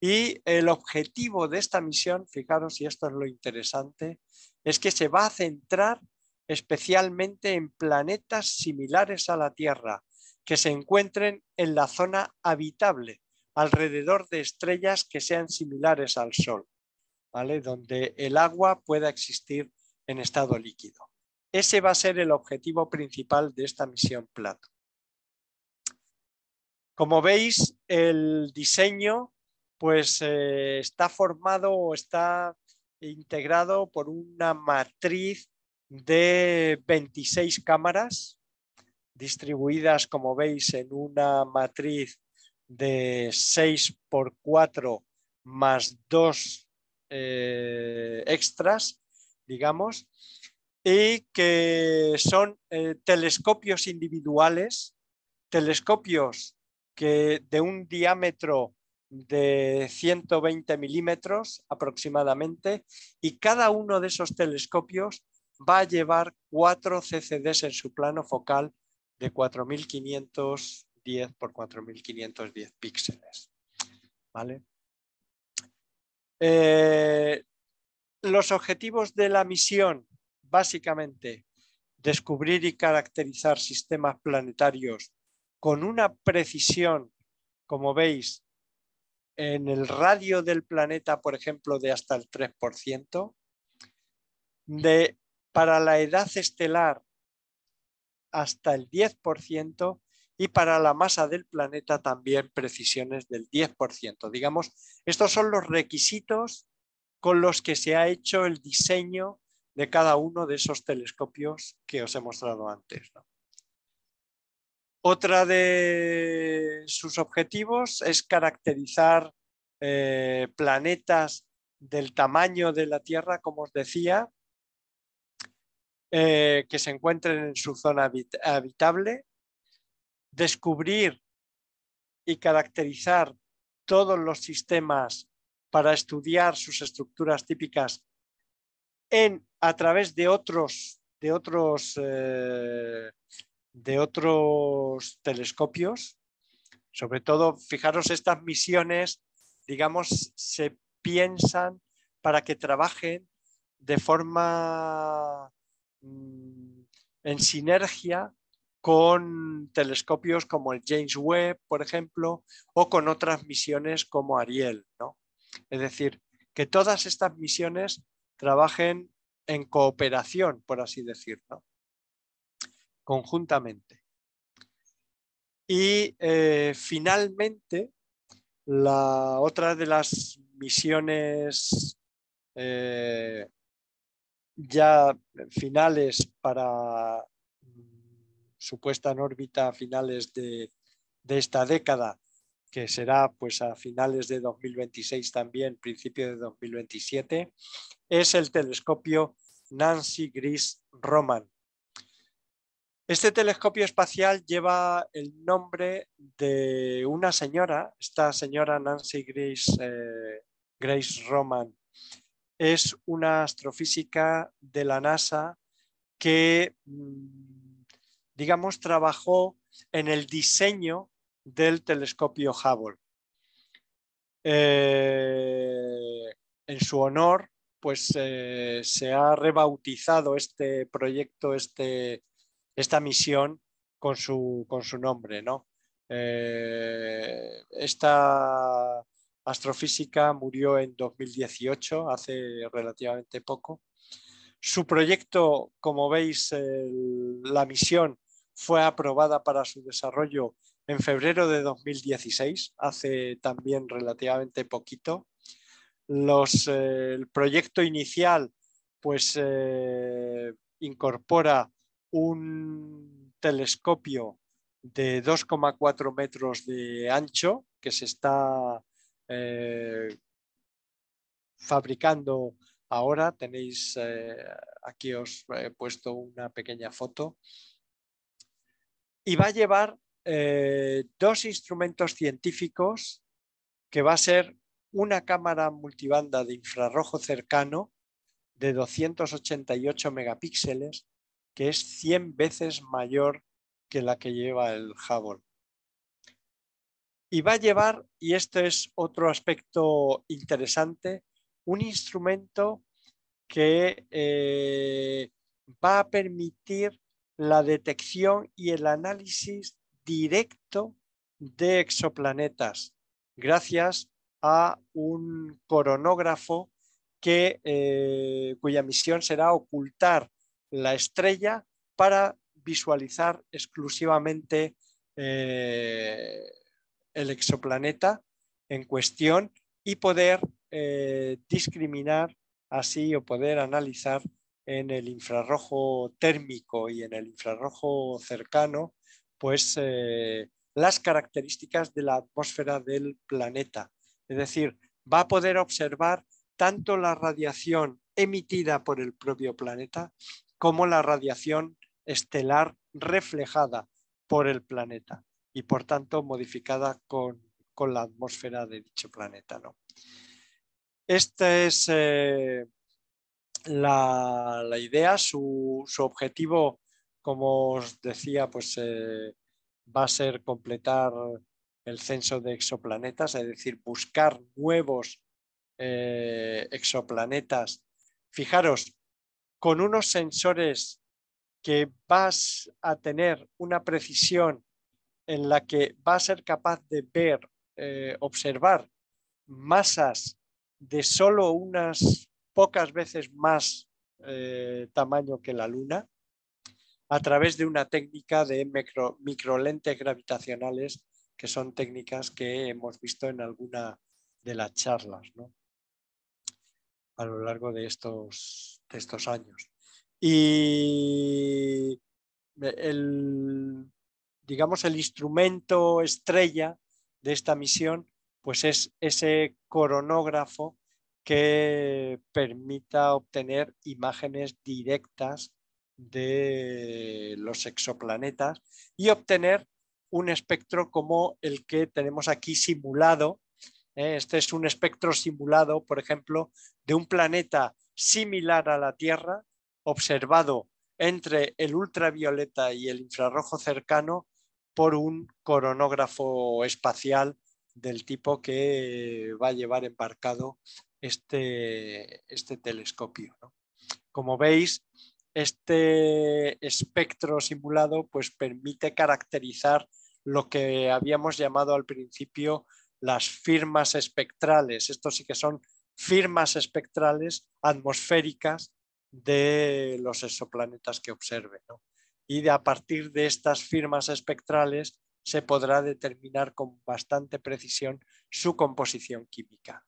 Y el objetivo de esta misión, fijaros, y esto es lo interesante, es que se va a centrar especialmente en planetas similares a la Tierra, que se encuentren en la zona habitable, alrededor de estrellas que sean similares al Sol, ¿vale? donde el agua pueda existir en estado líquido. Ese va a ser el objetivo principal de esta misión Plato. Como veis, el diseño pues, eh, está formado o está integrado por una matriz de 26 cámaras distribuidas, como veis, en una matriz de 6 por 4 más 2 eh, extras, digamos, y que son eh, telescopios individuales, telescopios que de un diámetro de 120 milímetros aproximadamente y cada uno de esos telescopios va a llevar cuatro CCDs en su plano focal de 4510 por 4510 píxeles. ¿Vale? Eh, los objetivos de la misión básicamente descubrir y caracterizar sistemas planetarios con una precisión, como veis, en el radio del planeta, por ejemplo, de hasta el 3%, de, para la edad estelar hasta el 10% y para la masa del planeta también precisiones del 10%. Digamos, estos son los requisitos con los que se ha hecho el diseño de cada uno de esos telescopios que os he mostrado antes. Otra de sus objetivos es caracterizar eh, planetas del tamaño de la Tierra, como os decía, eh, que se encuentren en su zona habitable, descubrir y caracterizar todos los sistemas para estudiar sus estructuras típicas en, a través de otros, de otros, eh, de otros telescopios. Sobre todo, fijaros, estas misiones, digamos, se piensan para que trabajen de forma mm, en sinergia con telescopios como el James Webb, por ejemplo, o con otras misiones como Ariel. Es decir, que todas estas misiones trabajen en cooperación, por así decirlo, conjuntamente. Y eh, finalmente, la otra de las misiones eh, ya finales para mm, supuesta en órbita a finales de esta década que será pues a finales de 2026 también, principio de 2027, es el telescopio Nancy Gris Roman. Este telescopio espacial lleva el nombre de una señora, esta señora Nancy Grace, eh, Grace Roman. Es una astrofísica de la NASA que, mm, digamos, trabajó en el diseño del telescopio Hubble. Eh, en su honor, pues eh, se ha rebautizado este proyecto, este, esta misión con su, nombre. Eh, esta astrofísica murió en 2018, hace relativamente poco. Su proyecto, como veis, la misión fue aprobada para su desarrollo en febrero de 2016, hace también relativamente poquito. Eh, el proyecto inicial pues, eh, incorpora un telescopio de 2,4 metros de ancho que se está eh, fabricando ahora. Tenéis, aquí os he puesto una pequeña foto. Y va a llevar eh, dos instrumentos científicos que va a ser una cámara multibanda de infrarrojo cercano de 288 megapíxeles, que es 100 veces mayor que la que lleva el Hubble. Y va a llevar, y esto es otro aspecto interesante, un instrumento que eh, va a permitir la detección y el análisis directo de exoplanetas gracias a un coronógrafo que, eh, cuya misión será ocultar la estrella para visualizar exclusivamente eh, el exoplaneta en cuestión y poder eh, discriminar así o poder analizar en el infrarrojo térmico y en el infrarrojo cercano pues, eh, las características de la atmósfera del planeta. Es decir, va a poder observar tanto la radiación emitida por el propio planeta como la radiación estelar reflejada por el planeta y por tanto modificada con, la atmósfera de dicho planeta. ¿no? Esta es eh, la, idea, su, su objetivo como os decía, pues eh, va a ser completar el censo de exoplanetas, es decir, buscar nuevos eh, exoplanetas. Fijaros, con unos sensores que vas a tener una precisión en la que va a ser capaz de ver, eh, observar masas de solo unas pocas veces más tamaño que la Luna, a través de una técnica de micro, microlentes gravitacionales, que son técnicas que hemos visto en alguna de las charlas a lo largo de estos, de estos años. Y el, digamos, el instrumento estrella de esta misión, pues es ese coronógrafo que permita obtener imágenes directas de los exoplanetas y obtener un espectro como el que tenemos aquí simulado. ¿eh? Este es un espectro simulado, por ejemplo, de un planeta similar a la Tierra, observado entre el ultravioleta y el infrarrojo cercano por un coronógrafo espacial del tipo que va a llevar embarcado este, este telescopio. Como veis, este espectro simulado pues, permite caracterizar lo que habíamos llamado al principio las firmas espectrales. Esto sí que son firmas espectrales atmosféricas de los exoplanetas que observe. Y a partir de estas firmas espectrales se podrá determinar con bastante precisión su composición química.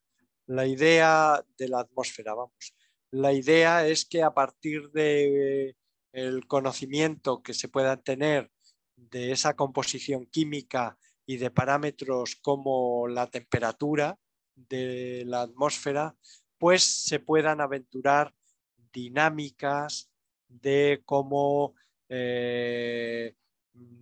La idea de la atmósfera, vamos, la idea es que a partir de el conocimiento que se pueda tener de esa composición química y de parámetros como la temperatura de la atmósfera, pues se puedan aventurar dinámicas de cómo eh,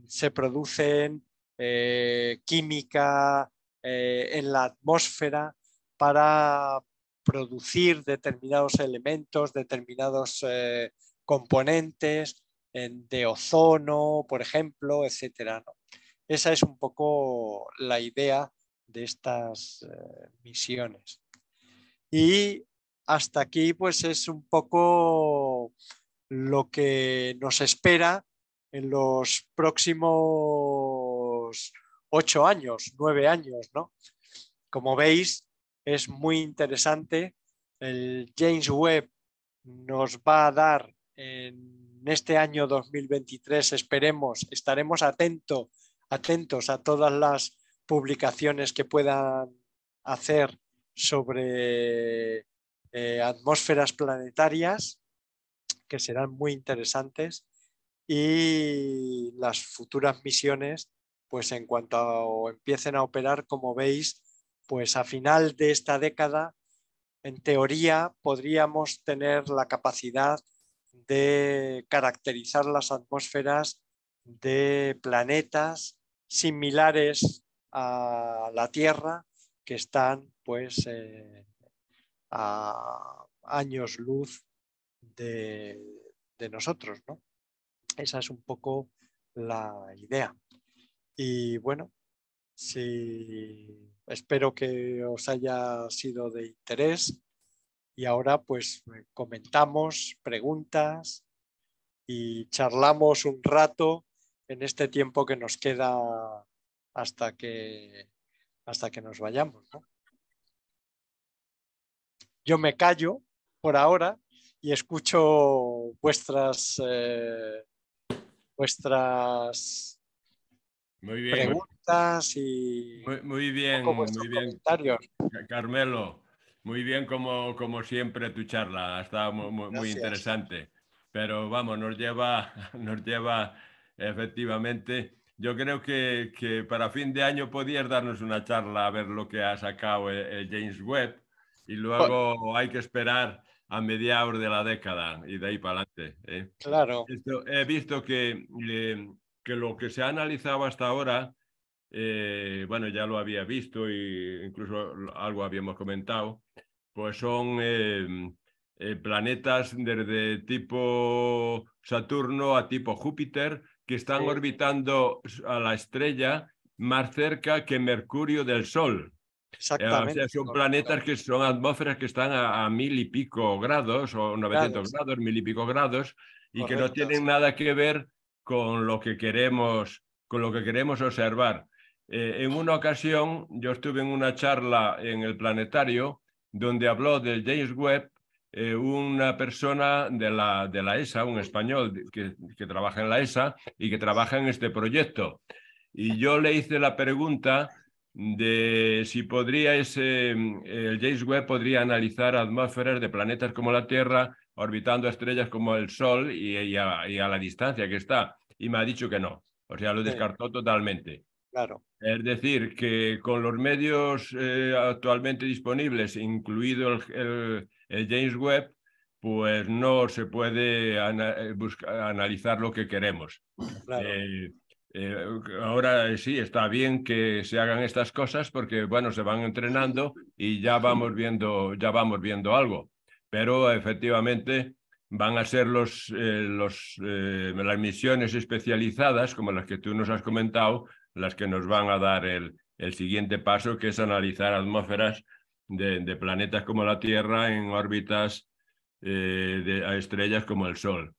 se producen eh, química eh, en la atmósfera para producir determinados elementos, determinados eh, componentes de ozono, por ejemplo, etcétera. Esa es un poco la idea de estas eh, misiones. Y hasta aquí, pues es un poco lo que nos espera en los próximos ocho años, nueve años, ¿no? Como veis, es muy interesante. El James Webb nos va a dar en este año 2023, esperemos, estaremos atentos a todas las publicaciones que puedan hacer sobre eh, atmósferas planetarias, que serán muy interesantes, y las futuras misiones, pues en cuanto empiecen a operar, como veis, pues a final de esta década, en teoría, podríamos tener la capacidad de caracterizar las atmósferas de planetas similares a la Tierra que están pues eh, a años luz de, nosotros. ¿no? Esa es un poco la idea. Y bueno, Sí, espero que os haya sido de interés y ahora pues comentamos preguntas y charlamos un rato en este tiempo que nos queda hasta que, hasta que nos vayamos. Yo me callo por ahora y escucho vuestras, eh, vuestras preguntas muy, bien, muy bien. Carmelo, muy bien como, como siempre tu charla, está muy, interesante. Pero vamos, nos lleva, nos lleva efectivamente... Yo creo que, para fin de año podías darnos una charla a ver lo que ha sacado e-, el, James Webb y luego hay que esperar a mediados de la década y de ahí para adelante. ¿eh? Claro. he visto que, eh, que, lo que se ha analizado hasta ahora eh, bueno, ya lo había visto e incluso algo habíamos comentado, pues son eh, eh, planetas desde tipo Saturno a tipo Júpiter que están orbitando a la estrella más cerca que Mercurio del Sol. Exactamente. o sea, son planetas que son atmósferas que están a, mil y pico grados o 900 grados, mil y pico grados y que no tienen nada que ver con lo que queremos con lo que queremos observar. Eh, en una ocasión yo estuve en una charla en el planetario donde habló del James Webb eh, una persona de la, de la ESA, un español que, que, trabaja en la ESA y que trabaja en este proyecto. Y yo le hice la pregunta de si podría ese, mm, el James Webb podría analizar atmósferas de planetas como la Tierra orbitando estrellas como el Sol y, a, la distancia que está. Y me ha dicho que no. O sea, lo descartó totalmente. Claro. Es decir, que con los medios eh, actualmente disponibles, incluido el, James Webb, pues no se puede eh, analizar lo que queremos. Eh, ahora sí, está bien que se hagan estas cosas porque, bueno, se van entrenando y ya vamos viendo, ya vamos viendo algo. Pero efectivamente van a ser los las misiones especializadas, como las que tú nos has comentado, las que nos van a dar el, el siguiente paso, que es analizar atmósferas de, planetas como la Tierra en órbitas eh, de, a estrellas como el Sol.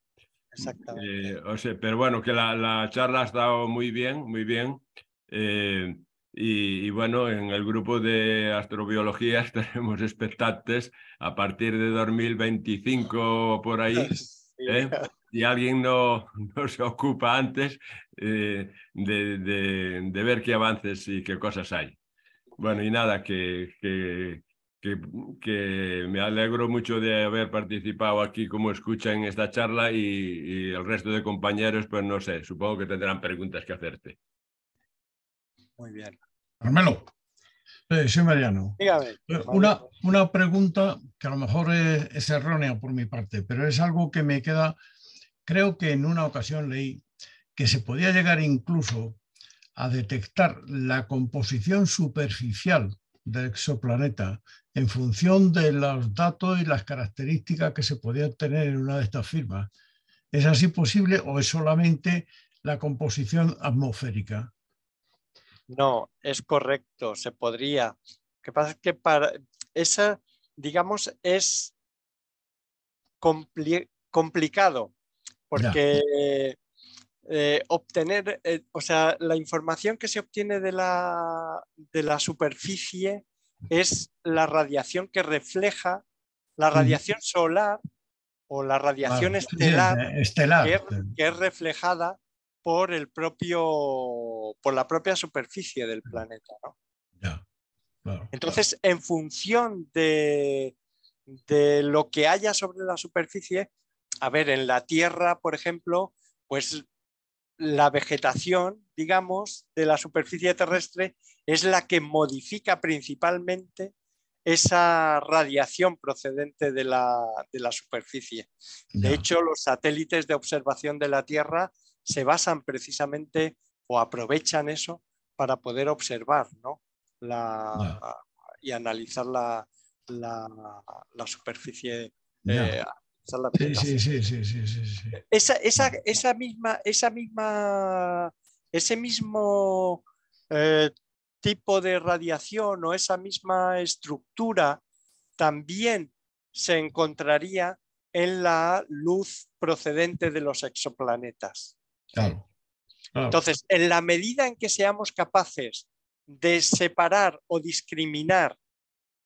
Exactamente. Eh, o sea, pero bueno, que la, charla ha estado muy bien, muy bien. Eh, y, bueno, en el grupo de astrobiología tenemos expectantes a partir de 2025 por ahí. y Si alguien no, no se ocupa antes, eh, de, de, ver qué avances y qué cosas hay. Bueno, y nada, que, que, me alegro mucho de haber participado aquí como escucha en esta charla y, el resto de compañeros, pues no sé, supongo que tendrán preguntas que hacerte. Muy bien. Carmelo. Sí, Mariano. Eh, una, una pregunta que a lo mejor es, errónea por mi parte, pero es algo que me queda, creo que en una ocasión leí que se podía llegar incluso a detectar la composición superficial del exoplaneta en función de los datos y las características que se podían tener en una de estas firmas. ¿Es así posible o es solamente la composición atmosférica? No, es correcto, se podría. Lo que pasa es que para esa, digamos, es complicado, porque eh, obtener, eh, o sea, la información que se obtiene de la, de la superficie es la radiación que refleja la radiación solar o la radiación estelar, eh, Que, es reflejada por el propio por la propia superficie del planeta. Entonces, en función de, de lo que haya sobre la superficie, a ver, en la Tierra, por ejemplo, pues la vegetación, digamos, de la superficie terrestre es la que modifica principalmente esa radiación procedente de la, superficie. De hecho, los satélites de observación de la Tierra se basan precisamente o aprovechan eso para poder observar y analizar la, superficie Sí, sí, sí, sí, Esa, misma, esa misma, ese mismo eh, tipo de radiación o esa misma estructura también se encontraría en la luz procedente de los exoplanetas. Entonces, en la medida en que seamos capaces de separar o discriminar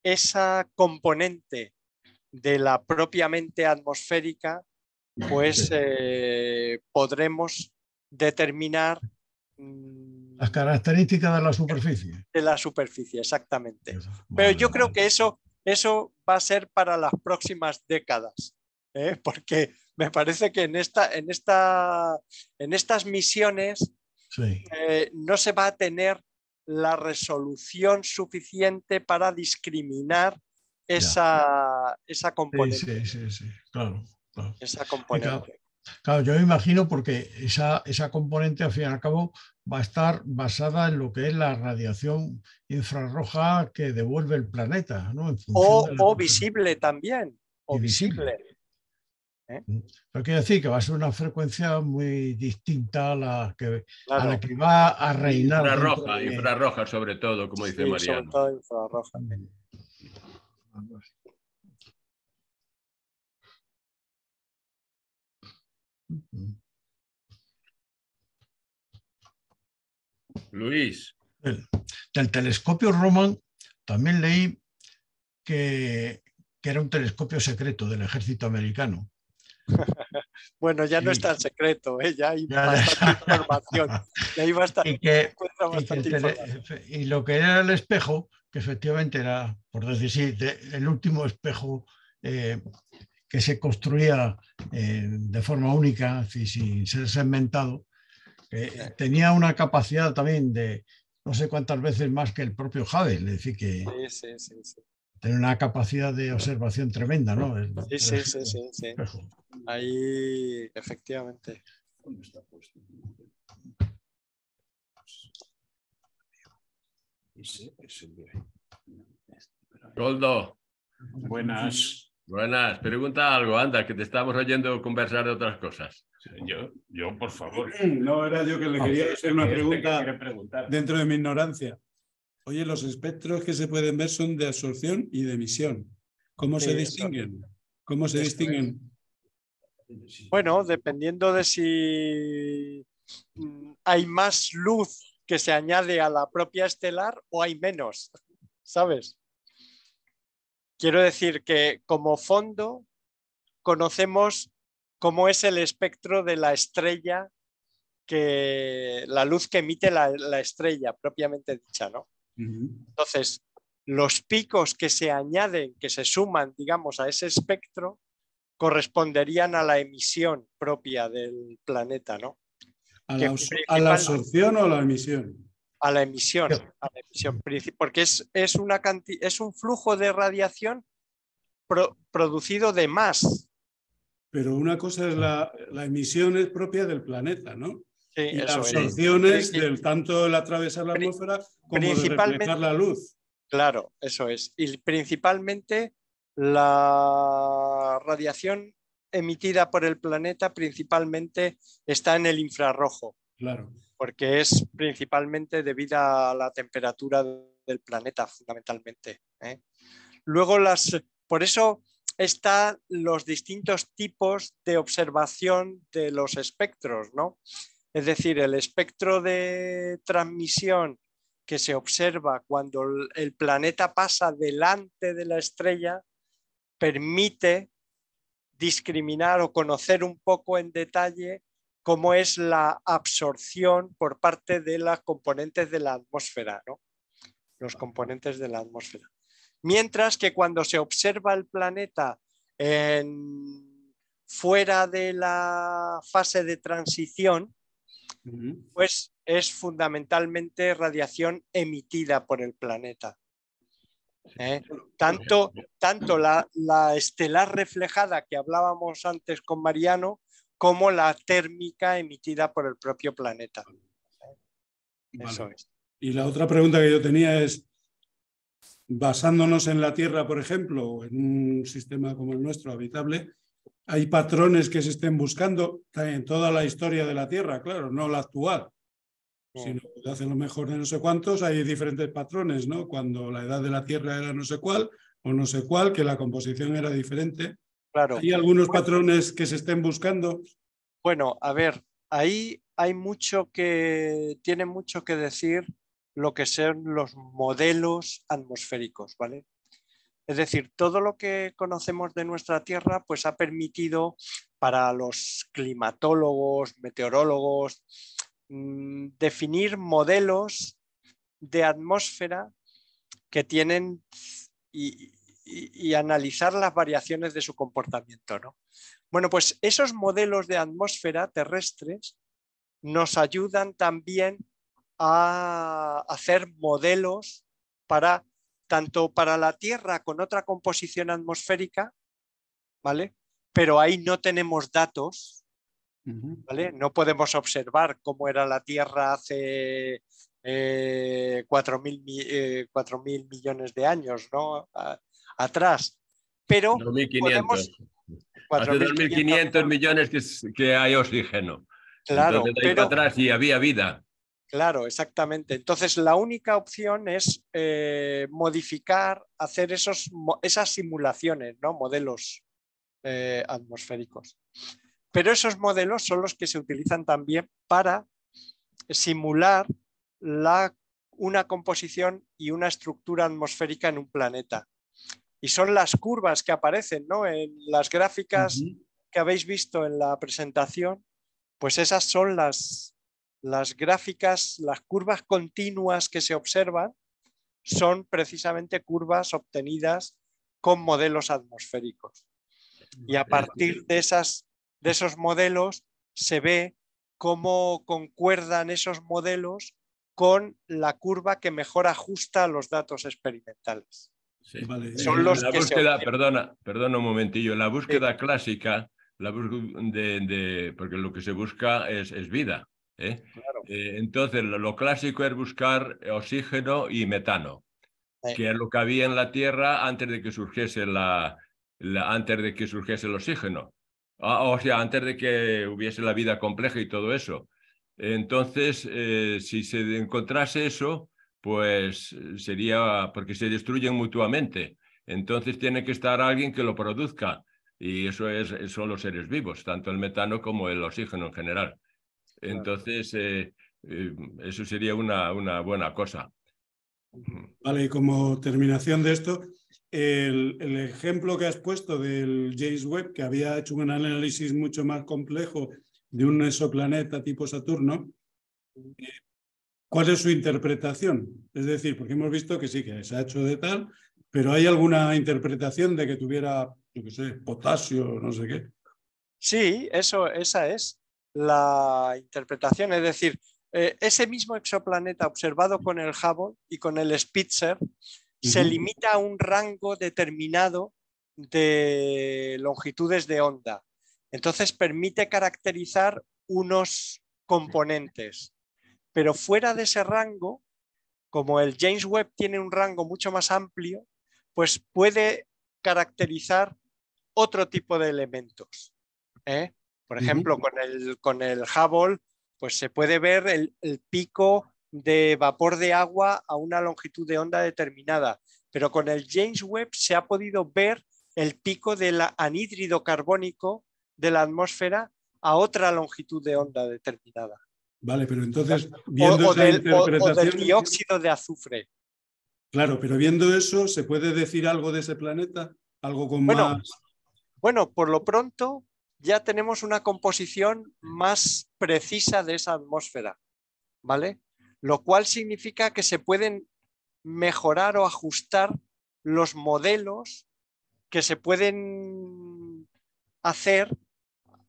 esa componente de la propiamente atmosférica, pues eh, podremos determinar mm, las características de la superficie. De la superficie, exactamente. Pero yo creo que eso, eso va a ser para las próximas décadas, ¿eh? porque me parece que en, esta, en, esta, en estas misiones eh, no se va a tener la resolución suficiente para discriminar esa, esa componente. Sí, sí, sí, claro, Esa componente. Claro, yo me imagino porque esa, esa componente, al fin y al cabo, va a estar basada en lo que es la radiación infrarroja que devuelve el planeta, o, visible también, o visible. lo ¿Eh? mm. quiere decir que va a ser una frecuencia muy distinta a la que, que va a reinar. Infrarroja, infrarroja sobre todo, como dice Mariano. infrarroja. Luis. Del, telescopio Roman también leí que, que, era un telescopio secreto del ejército americano. Bueno, ya no es tan secreto, ¿eh? ya hay bastante información. Y, bastante, lo que era el espejo, que efectivamente era, por decir, el último espejo eh, que se construía eh, de forma única, sin ser segmentado, tenía una capacidad también de no sé cuántas veces más que el propio Hubble, es decir, que, sí, sí, sí, tiene una capacidad de observación tremenda, ¿no? Sí, sí, sí, sí, Ahí, efectivamente. Goldo. Buenas. Buenas. Pregunta algo, anda, que te estamos oyendo conversar de otras cosas. Yo, yo por favor. No, era yo que le ah, quería hacer una este pregunta dentro de mi ignorancia. Oye, los espectros que se pueden ver son de absorción y de emisión. ¿Cómo se distinguen? ¿Cómo se distinguen? Bueno, dependiendo de si mm, hay más luz que se añade a la propia estelar o hay menos, ¿sabes? Quiero decir que como fondo conocemos cómo es el espectro de la estrella, que, la luz que emite la estrella propiamente dicha, ¿no? Entonces, los picos que se añaden, que se suman, digamos, a ese espectro, corresponderían a la emisión propia del planeta, ¿no? ¿A, la, absorción o a la emisión? A la emisión, porque es, una es un flujo de radiación producido de más. Pero una cosa es la, la emisión es propia del planeta, ¿no? las absorciones del tanto el atravesar la atmósfera como de la luz. Claro, eso es. Y principalmente la radiación emitida por el planeta principalmente está en el infrarrojo. Claro. Porque es principalmente debido a la temperatura del planeta, fundamentalmente. ¿eh? Luego las. Por eso están los distintos tipos de observación de los espectros, ¿no? Es decir, el espectro de transmisión que se observa cuando el planeta pasa delante de la estrella permite discriminar o conocer un poco en detalle cómo es la absorción por parte de las componentes de la atmósfera, los componentes de la atmósfera. Mientras que cuando se observa el planeta fuera de la fase de transición, pues es fundamentalmente radiación emitida por el planeta. ¿eh? Tanto, tanto la, estelar reflejada que hablábamos antes con Mariano, como la térmica emitida por el propio planeta. Y la otra pregunta que yo tenía es, basándonos en la Tierra, por ejemplo, o en un sistema como el nuestro habitable, hay patrones que se estén buscando en toda la historia de la Tierra, claro, no la actual, sino que hace lo mejor de no sé cuántos, hay diferentes patrones, ¿no? Cuando la edad de la Tierra era no sé cuál o no sé cuál, que la composición era diferente. Claro. ¿Hay algunos patrones que se estén buscando? Bueno, a ver, ahí hay mucho que, tiene mucho que decir lo que son los modelos atmosféricos, ¿vale? Es decir, todo lo que conocemos de nuestra Tierra pues ha permitido para los climatólogos, meteorólogos, mm, definir modelos de atmósfera que tienen y, y, analizar las variaciones de su comportamiento. ¿no? Bueno, pues esos modelos de atmósfera terrestres nos ayudan también a hacer modelos para tanto para la Tierra con otra composición atmosférica, ¿vale? Pero ahí no tenemos datos, ¿vale? No podemos observar cómo era la Tierra hace 4.000 eh, eh, millones de años, ¿no? atrás. Pero 2.500. millones que, hay oxígeno. Claro, atrás y había vida. Claro, exactamente. Entonces, la única opción es eh, modificar, hacer esos, esas simulaciones, ¿no? modelos eh, atmosféricos. Pero esos modelos son los que se utilizan también para simular la, una composición y una estructura atmosférica en un planeta. Y son las curvas que aparecen ¿no? en las gráficas que habéis visto en la presentación, pues esas son las, las gráficas, las curvas continuas que se observan son precisamente curvas obtenidas con modelos atmosféricos. Y a partir de, esas, de esos modelos se ve cómo concuerdan esos modelos con la curva que mejor ajusta los datos experimentales. Son eh, los perdona, perdona un momentillo, la búsqueda clásica, porque lo que se busca es vida. ¿eh? Eh, entonces, lo, clásico es buscar oxígeno y metano, que es lo que había en la Tierra antes de que surgiese, la, antes de que surgiese el oxígeno. Ah, o sea, antes de que hubiese la vida compleja y todo eso. Entonces, eh, si se encontrase eso, pues sería porque se destruyen mutuamente. Entonces tiene que estar alguien que lo produzca. Y eso es, son los seres vivos, tanto el metano como el oxígeno en general. Entonces, eh, eh, eso sería una, buena cosa. Vale, y como terminación de esto, el, ejemplo que has puesto del James Webb, que había hecho un análisis mucho más complejo de un exoplaneta tipo Saturno, eh, ¿cuál es su interpretación? Es decir, porque hemos visto que sí, que se ha hecho de tal, pero ¿hay alguna interpretación de que tuviera, yo qué sé, potasio, no sé qué? Sí, eso, esa es la interpretación, es decir, eh, ese mismo exoplaneta observado con el Hubble y con el Spitzer se limita a un rango determinado de longitudes de onda. Entonces permite caracterizar unos componentes, pero fuera de ese rango, como el James Webb tiene un rango mucho más amplio, pues puede caracterizar otro tipo de elementos. ¿eh? Por ejemplo, con, el, con el Hubble, pues se puede ver el, pico de vapor de agua a una longitud de onda determinada, pero con el James Webb se ha podido ver el pico del anhídrido carbónico de la atmósfera a otra longitud de onda determinada. Vale, pero entonces, viendo o, dióxido de azufre. Claro, pero viendo eso, ¿se puede decir algo de ese planeta? Algo con más... Bueno, por lo pronto, ya tenemos una composición más precisa de esa atmósfera, ¿vale? Lo cual significa que se pueden mejorar o ajustar los modelos que se pueden hacer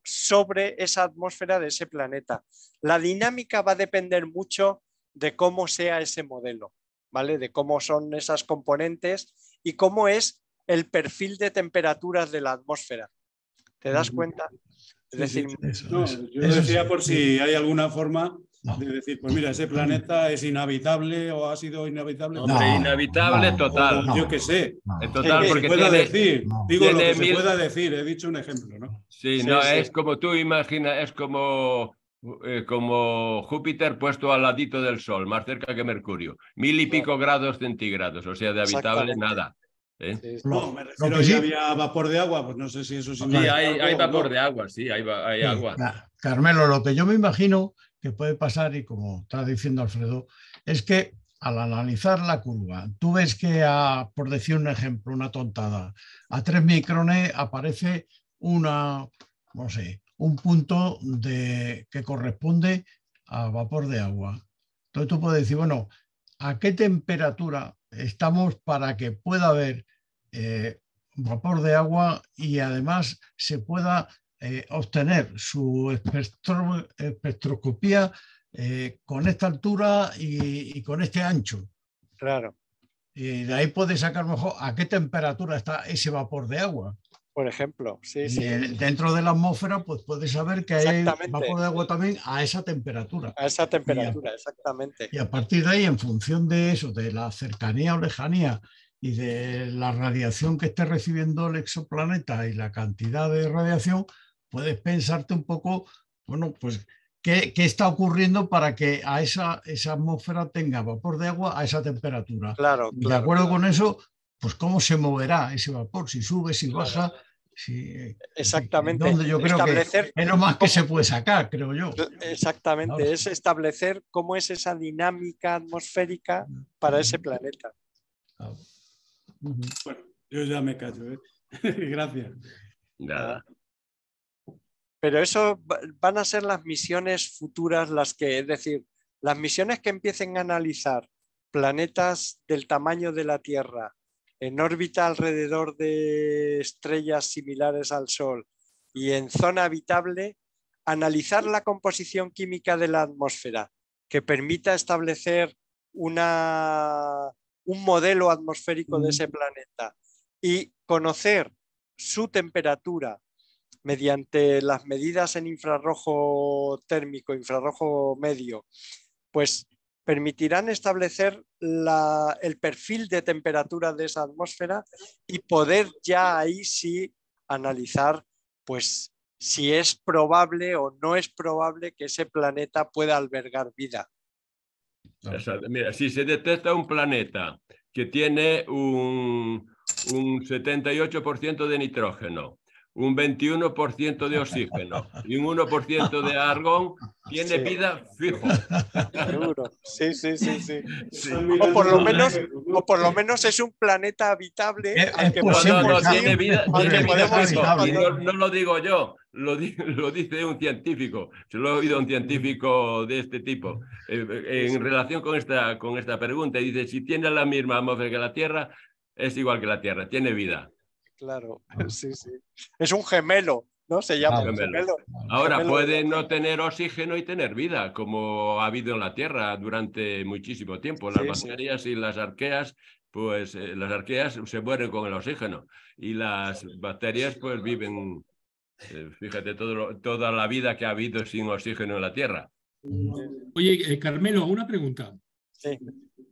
sobre esa atmósfera de ese planeta. La dinámica va a depender mucho de cómo sea ese modelo, ¿vale? De cómo son esas componentes y cómo es el perfil de temperaturas de la atmósfera. ¿Te das cuenta? Es decir, yo decía por si hay alguna forma de decir, pues mira, ese planeta es inhabitable o ha sido inhabitable. inhabitable total. yo qué sé. total, porque pueda decir. Digo lo que se pueda decir, he dicho un ejemplo, ¿no? Sí, no, es como tú imaginas, es como eh, como Júpiter puesto al ladito del Sol, más cerca que Mercurio, mil y pico grados centígrados, o sea, de habitable nada. No, me refiero que había vapor de agua, pues no sé si eso Sí, hay, vapor de agua, sí, hay, agua. Carmelo, lo que yo me imagino que puede pasar, y como está diciendo Alfredo, es que al analizar la curva, tú ves que, a, por decir un ejemplo, una tontada, a 3 micrones aparece una, no sé, un punto de, que corresponde a vapor de agua. Entonces tú puedes decir, bueno, ¿a qué temperatura estamos para que pueda haber eh, vapor de agua y además se pueda eh, obtener su espectroscopía eh, con esta altura y, y, con este ancho. Claro. Y de ahí puede sacar mejor a qué temperatura está ese vapor de agua. Por ejemplo, sí, eh, Dentro de la atmósfera, pues puedes saber que hay vapor de agua también a esa temperatura. A esa temperatura, exactamente. Y a partir de ahí, en función de eso, de la cercanía o lejanía y de la radiación que esté recibiendo el exoplaneta y la cantidad de radiación, puedes pensarte un poco, bueno, pues ¿Qué, está ocurriendo para que a esa, atmósfera tenga vapor de agua a esa temperatura? Claro, De acuerdo con eso, pues cómo se moverá ese vapor, si sube, si baja. Eh, eh, exactamente. Donde yo creo es lo más que se puede sacar, creo yo. Exactamente, es establecer cómo es esa dinámica atmosférica para ese planeta. Bueno, yo ya me callo, ¿eh? gracias. Nada. Pero eso van a ser las misiones futuras las que, es decir, las misiones que empiecen a analizar planetas del tamaño de la Tierra en órbita alrededor de estrellas similares al Sol y en zona habitable, analizar la composición química de la atmósfera que permita establecer una, un modelo atmosférico de mm. ese planeta y conocer su temperatura mediante las medidas en infrarrojo térmico, infrarrojo medio, pues permitirán establecer el perfil de temperatura de esa atmósfera y poder ya ahí sí analizar pues, si es probable o no es probable que ese planeta pueda albergar vida. Mira, si se detecta un planeta que tiene un 78% de nitrógeno, un 21% de oxígeno y un 1% de argón tiene vida fijo. Sí, sí, sí, O, por lo menos, o por lo menos es un planeta habitable. no, tiene vida, no, lo digo yo, lo, dice un científico. Se lo he oído un científico de este tipo. Eh, eh, en relación con esta, con esta pregunta, dice, si tiene la misma atmósfera que la Tierra, es igual que la Tierra, tiene vida claro. Sí, sí. Es un gemelo, ¿no? Se llama gemelo. Ahora puede no tener oxígeno y tener vida, como ha habido en la Tierra durante muchísimo tiempo. Las bacterias y las arqueas, pues eh, las arqueas se mueren con el oxígeno y las bacterias pues viven, eh, fíjate, todo toda la vida que ha habido sin oxígeno en la Tierra. Oye, eh, Carmelo, una pregunta. Sí.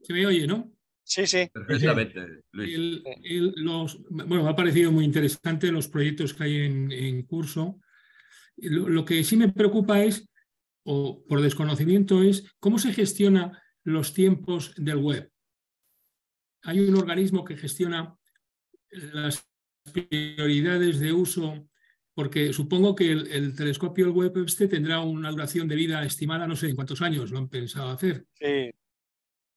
Se me oye, ¿no? Sí, sí. Perfectamente, bueno, me ha parecido muy interesante los proyectos que hay en, curso. Lo, que sí me preocupa es, o por desconocimiento, es cómo se gestiona los tiempos del web. Hay un organismo que gestiona las prioridades de uso, porque supongo que el, telescopio el web este tendrá una duración de vida estimada, no sé en cuántos años lo han pensado hacer. Sí.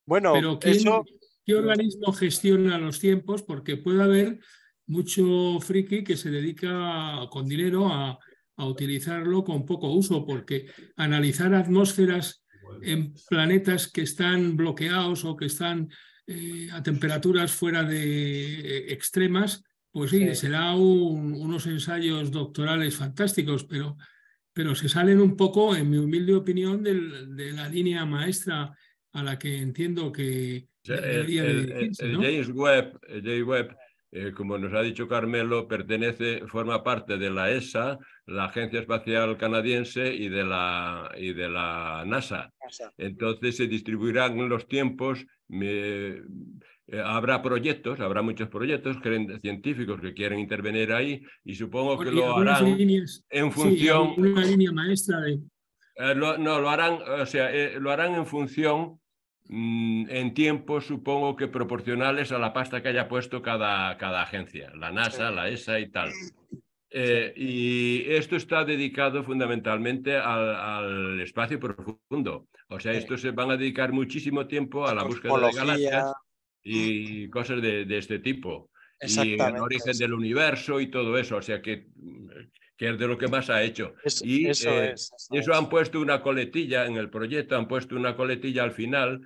Bueno, Pero que eso ¿Qué organismo gestiona los tiempos? Porque puede haber mucho friki que se dedica con dinero a, utilizarlo con poco uso, porque analizar atmósferas en planetas que están bloqueados o que están eh, a temperaturas fuera de eh, extremas, pues sí, será unos ensayos doctorales fantásticos, pero, pero se salen un poco, en mi humilde opinión, de la línea maestra a la que entiendo que, el, el, James Webb, eh, como nos ha dicho Carmelo, pertenece, forma parte de la ESA, la Agencia Espacial Canadiense y de la, y de la NASA. E Entonces se distribuirán los tiempos. Eh, habrá proyectos, habrá muchos proyectos científicos que quieren intervenir ahí y supongo que lo harán en función... una línea maestra eh, no, lo harán, o sea, lo harán en función Mm, en tiempo supongo que proporcionales a la pasta que haya puesto cada, cada agencia, la NASA, la ESA y tal. Eh, y esto está dedicado fundamentalmente al, al, espacio profundo. O sea, estos se van a dedicar muchísimo tiempo a la búsqueda de galaxias y mm. cosas de, de este tipo. Y el origen del universo y todo eso. O sea que que es de lo que más ha hecho. y eso, eh, eso, han puesto una coletilla en el proyecto, han puesto una coletilla al final.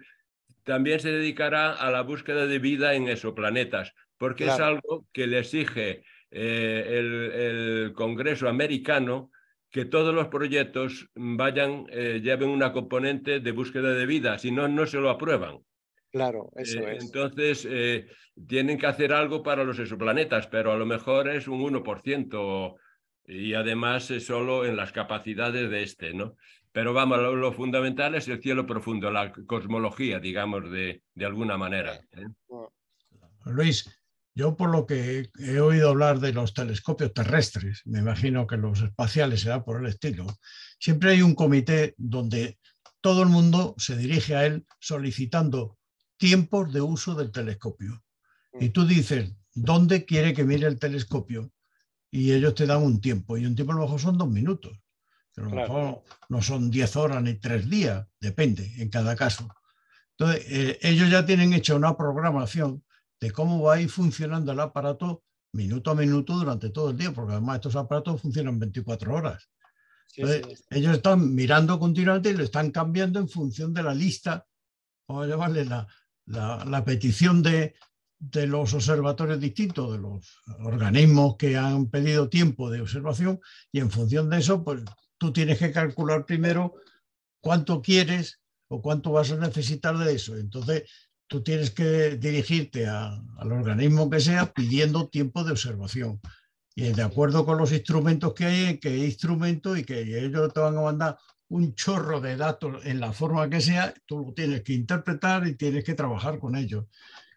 También se dedicará a la búsqueda de vida en exoplanetas, porque es algo que le exige eh, el, Congreso americano que todos los proyectos vayan, eh, lleven una componente de búsqueda de vida, si no, no se lo aprueban. Claro, eso es. Entonces, tienen que hacer algo para los exoplanetas, pero a lo mejor es un 1% y además solo en las capacidades de este, ¿no? Pero vamos, lo, fundamental es el cielo profundo, la cosmología, digamos, de, alguna manera. ¿eh? Luis, yo por lo que he oído hablar de los telescopios terrestres, me imagino que los espaciales será por el estilo, siempre hay un comité donde todo el mundo se dirige a él solicitando tiempos de uso del telescopio. Mm. Y tú dices, ¿dónde quiere que mire el telescopio? y ellos te dan un tiempo. Y un tiempo a lo mejor son dos minutos, pero a lo mejor no son diez horas ni tres días, depende en cada caso. Entonces, eh, ellos ya tienen hecha una programación de cómo va a ir funcionando el aparato minuto a minuto durante todo el día, porque además estos aparatos funcionan 24 horas. Entonces, ellos están mirando continuamente y lo están cambiando en función de la lista, o a llamarle la, la petición de, de los observatorios distintos, de los organismos que han pedido tiempo de observación y en función de eso, pues tú tienes que calcular primero cuánto quieres o cuánto vas a necesitar de eso. Entonces, tú tienes que dirigirte al organismo que sea pidiendo tiempo de observación. Y de acuerdo con los instrumentos que hay, que hay instrumentos y que ellos te van a mandar un chorro de datos en la forma que sea, tú lo tienes que interpretar y tienes que trabajar con ellos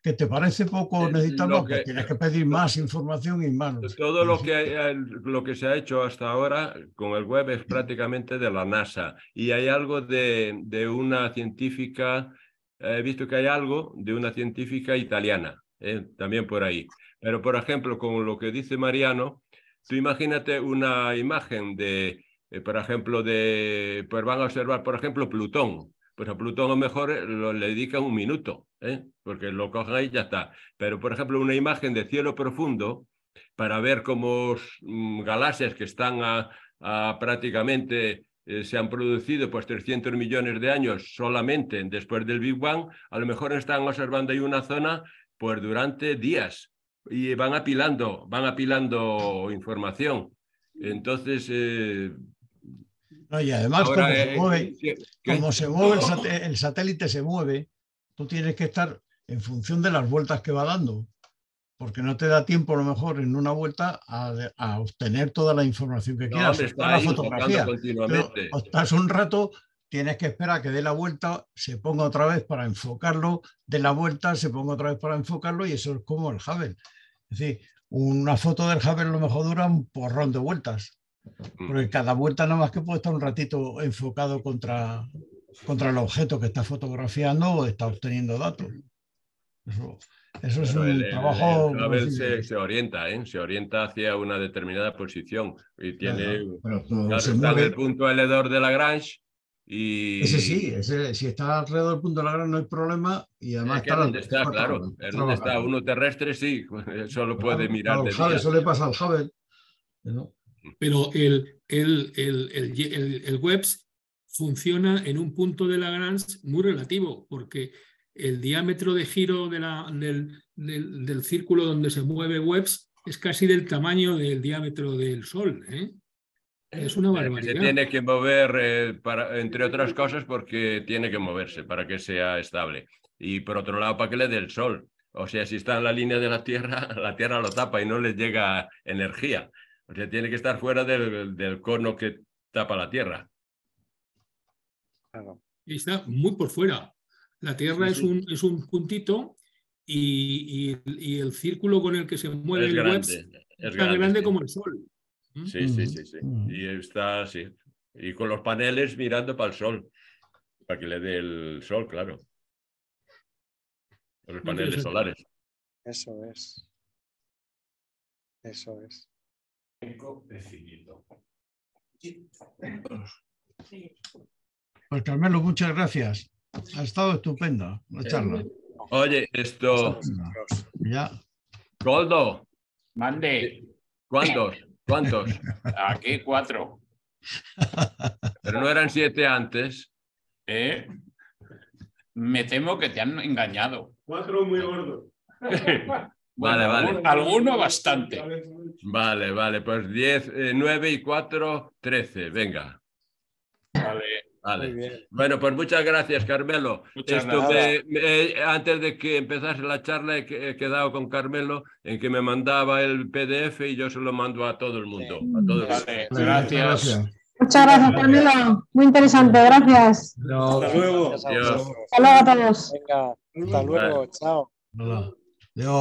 que te parece poco, necesitamos que, tienes eh, que pedir más información y más. Todo lo que, lo que se ha hecho hasta ahora con el web es prácticamente de la NASA y hay algo de, una científica, he visto que hay algo de una científica italiana, ¿eh? también por ahí. Pero, por ejemplo, con lo que dice Mariano, tú imagínate una imagen de, eh, por ejemplo, de, pues van a observar, por ejemplo, Plutón pues a Plutón a lo mejor le dedican un minuto, ¿eh? porque lo cogen y ya está. Pero, por ejemplo, una imagen de cielo profundo para ver cómo mm, galaxias que están a, prácticamente eh, se han producido pues 300 millones de años solamente después del Big Bang, a lo mejor están observando ahí una zona pues durante días y van apilando, van apilando información. Entonces, eh, y además, eh, eh, eh, como, se mueve, el, satélite, se mueve, tú tienes que estar en función de las vueltas que va dando, porque no te da tiempo a lo mejor en una vuelta a, obtener toda la información que quieras. la fotografía. Pues, estás un rato, tienes que esperar a que dé la vuelta, se ponga otra vez para enfocarlo, de la vuelta, se ponga otra vez para enfocarlo, y eso es como el Hubble. Es decir, una foto del Hubble a lo mejor dura un porrón de vueltas Mm. Porque cada vuelta nada más que puede estar un ratito enfocado contra, contra el objeto que está fotografiando o está obteniendo datos. Eso, es un trabajo. El, se, se, orienta, ¿eh? se orienta hacia una determinada posición y tiene. el punto alrededor de Lagrange y. Ese sí, ese, si está alrededor del punto de Lagrange no hay problema y además está. está, claro, es donde está uno terrestre, sí, solo puede mirar. eso le pasa al Hubble. Pero el, el, el, el webs funciona en un punto de Lagrange muy relativo, porque el diámetro de giro de la, del, del, círculo donde se mueve WEBS es casi del tamaño del diámetro del Sol. ¿eh? Es una eh, barbaridad. Se tiene que mover, eh, para, entre otras cosas, porque tiene que moverse para que sea estable. Y por otro lado, para que le dé el Sol. O sea, si está en la línea de la Tierra, la Tierra lo tapa y no le llega energía. O sea, tiene que estar fuera del, cono que tapa la Tierra. Y está muy por fuera. La Tierra Es, un, es un puntito y, el círculo con el que se mueve es el grande, es tan grande, como el Sol. ¿Mm? Sí, sí, sí, sí. Mm. Y está así. Y con los paneles mirando para el Sol, para que le dé el Sol, claro. Los paneles solares. Eso es. Eso es. Pues Carmelo, muchas gracias. Ha estado estupenda la charla. Oye, esto. Ya. Mande. ¿Cuántos? ¿Cuántos? Aquí cuatro. Pero no eran siete antes. Eh, me temo que te han engañado. Cuatro muy gordos. Vale, vale. Alguno bastante. Vale, vale. Pues 10, 9 eh, y 4, 13. Venga. Vale. vale. Bueno, pues muchas gracias, Carmelo. antes de que empezase la charla, he quedado con Carmelo en que me mandaba el PDF y yo se lo mando a todo el mundo. Gracias. Muchas gracias, Carmelo. Muy interesante, gracias. hasta luego. Hasta luego a hasta luego. Chao.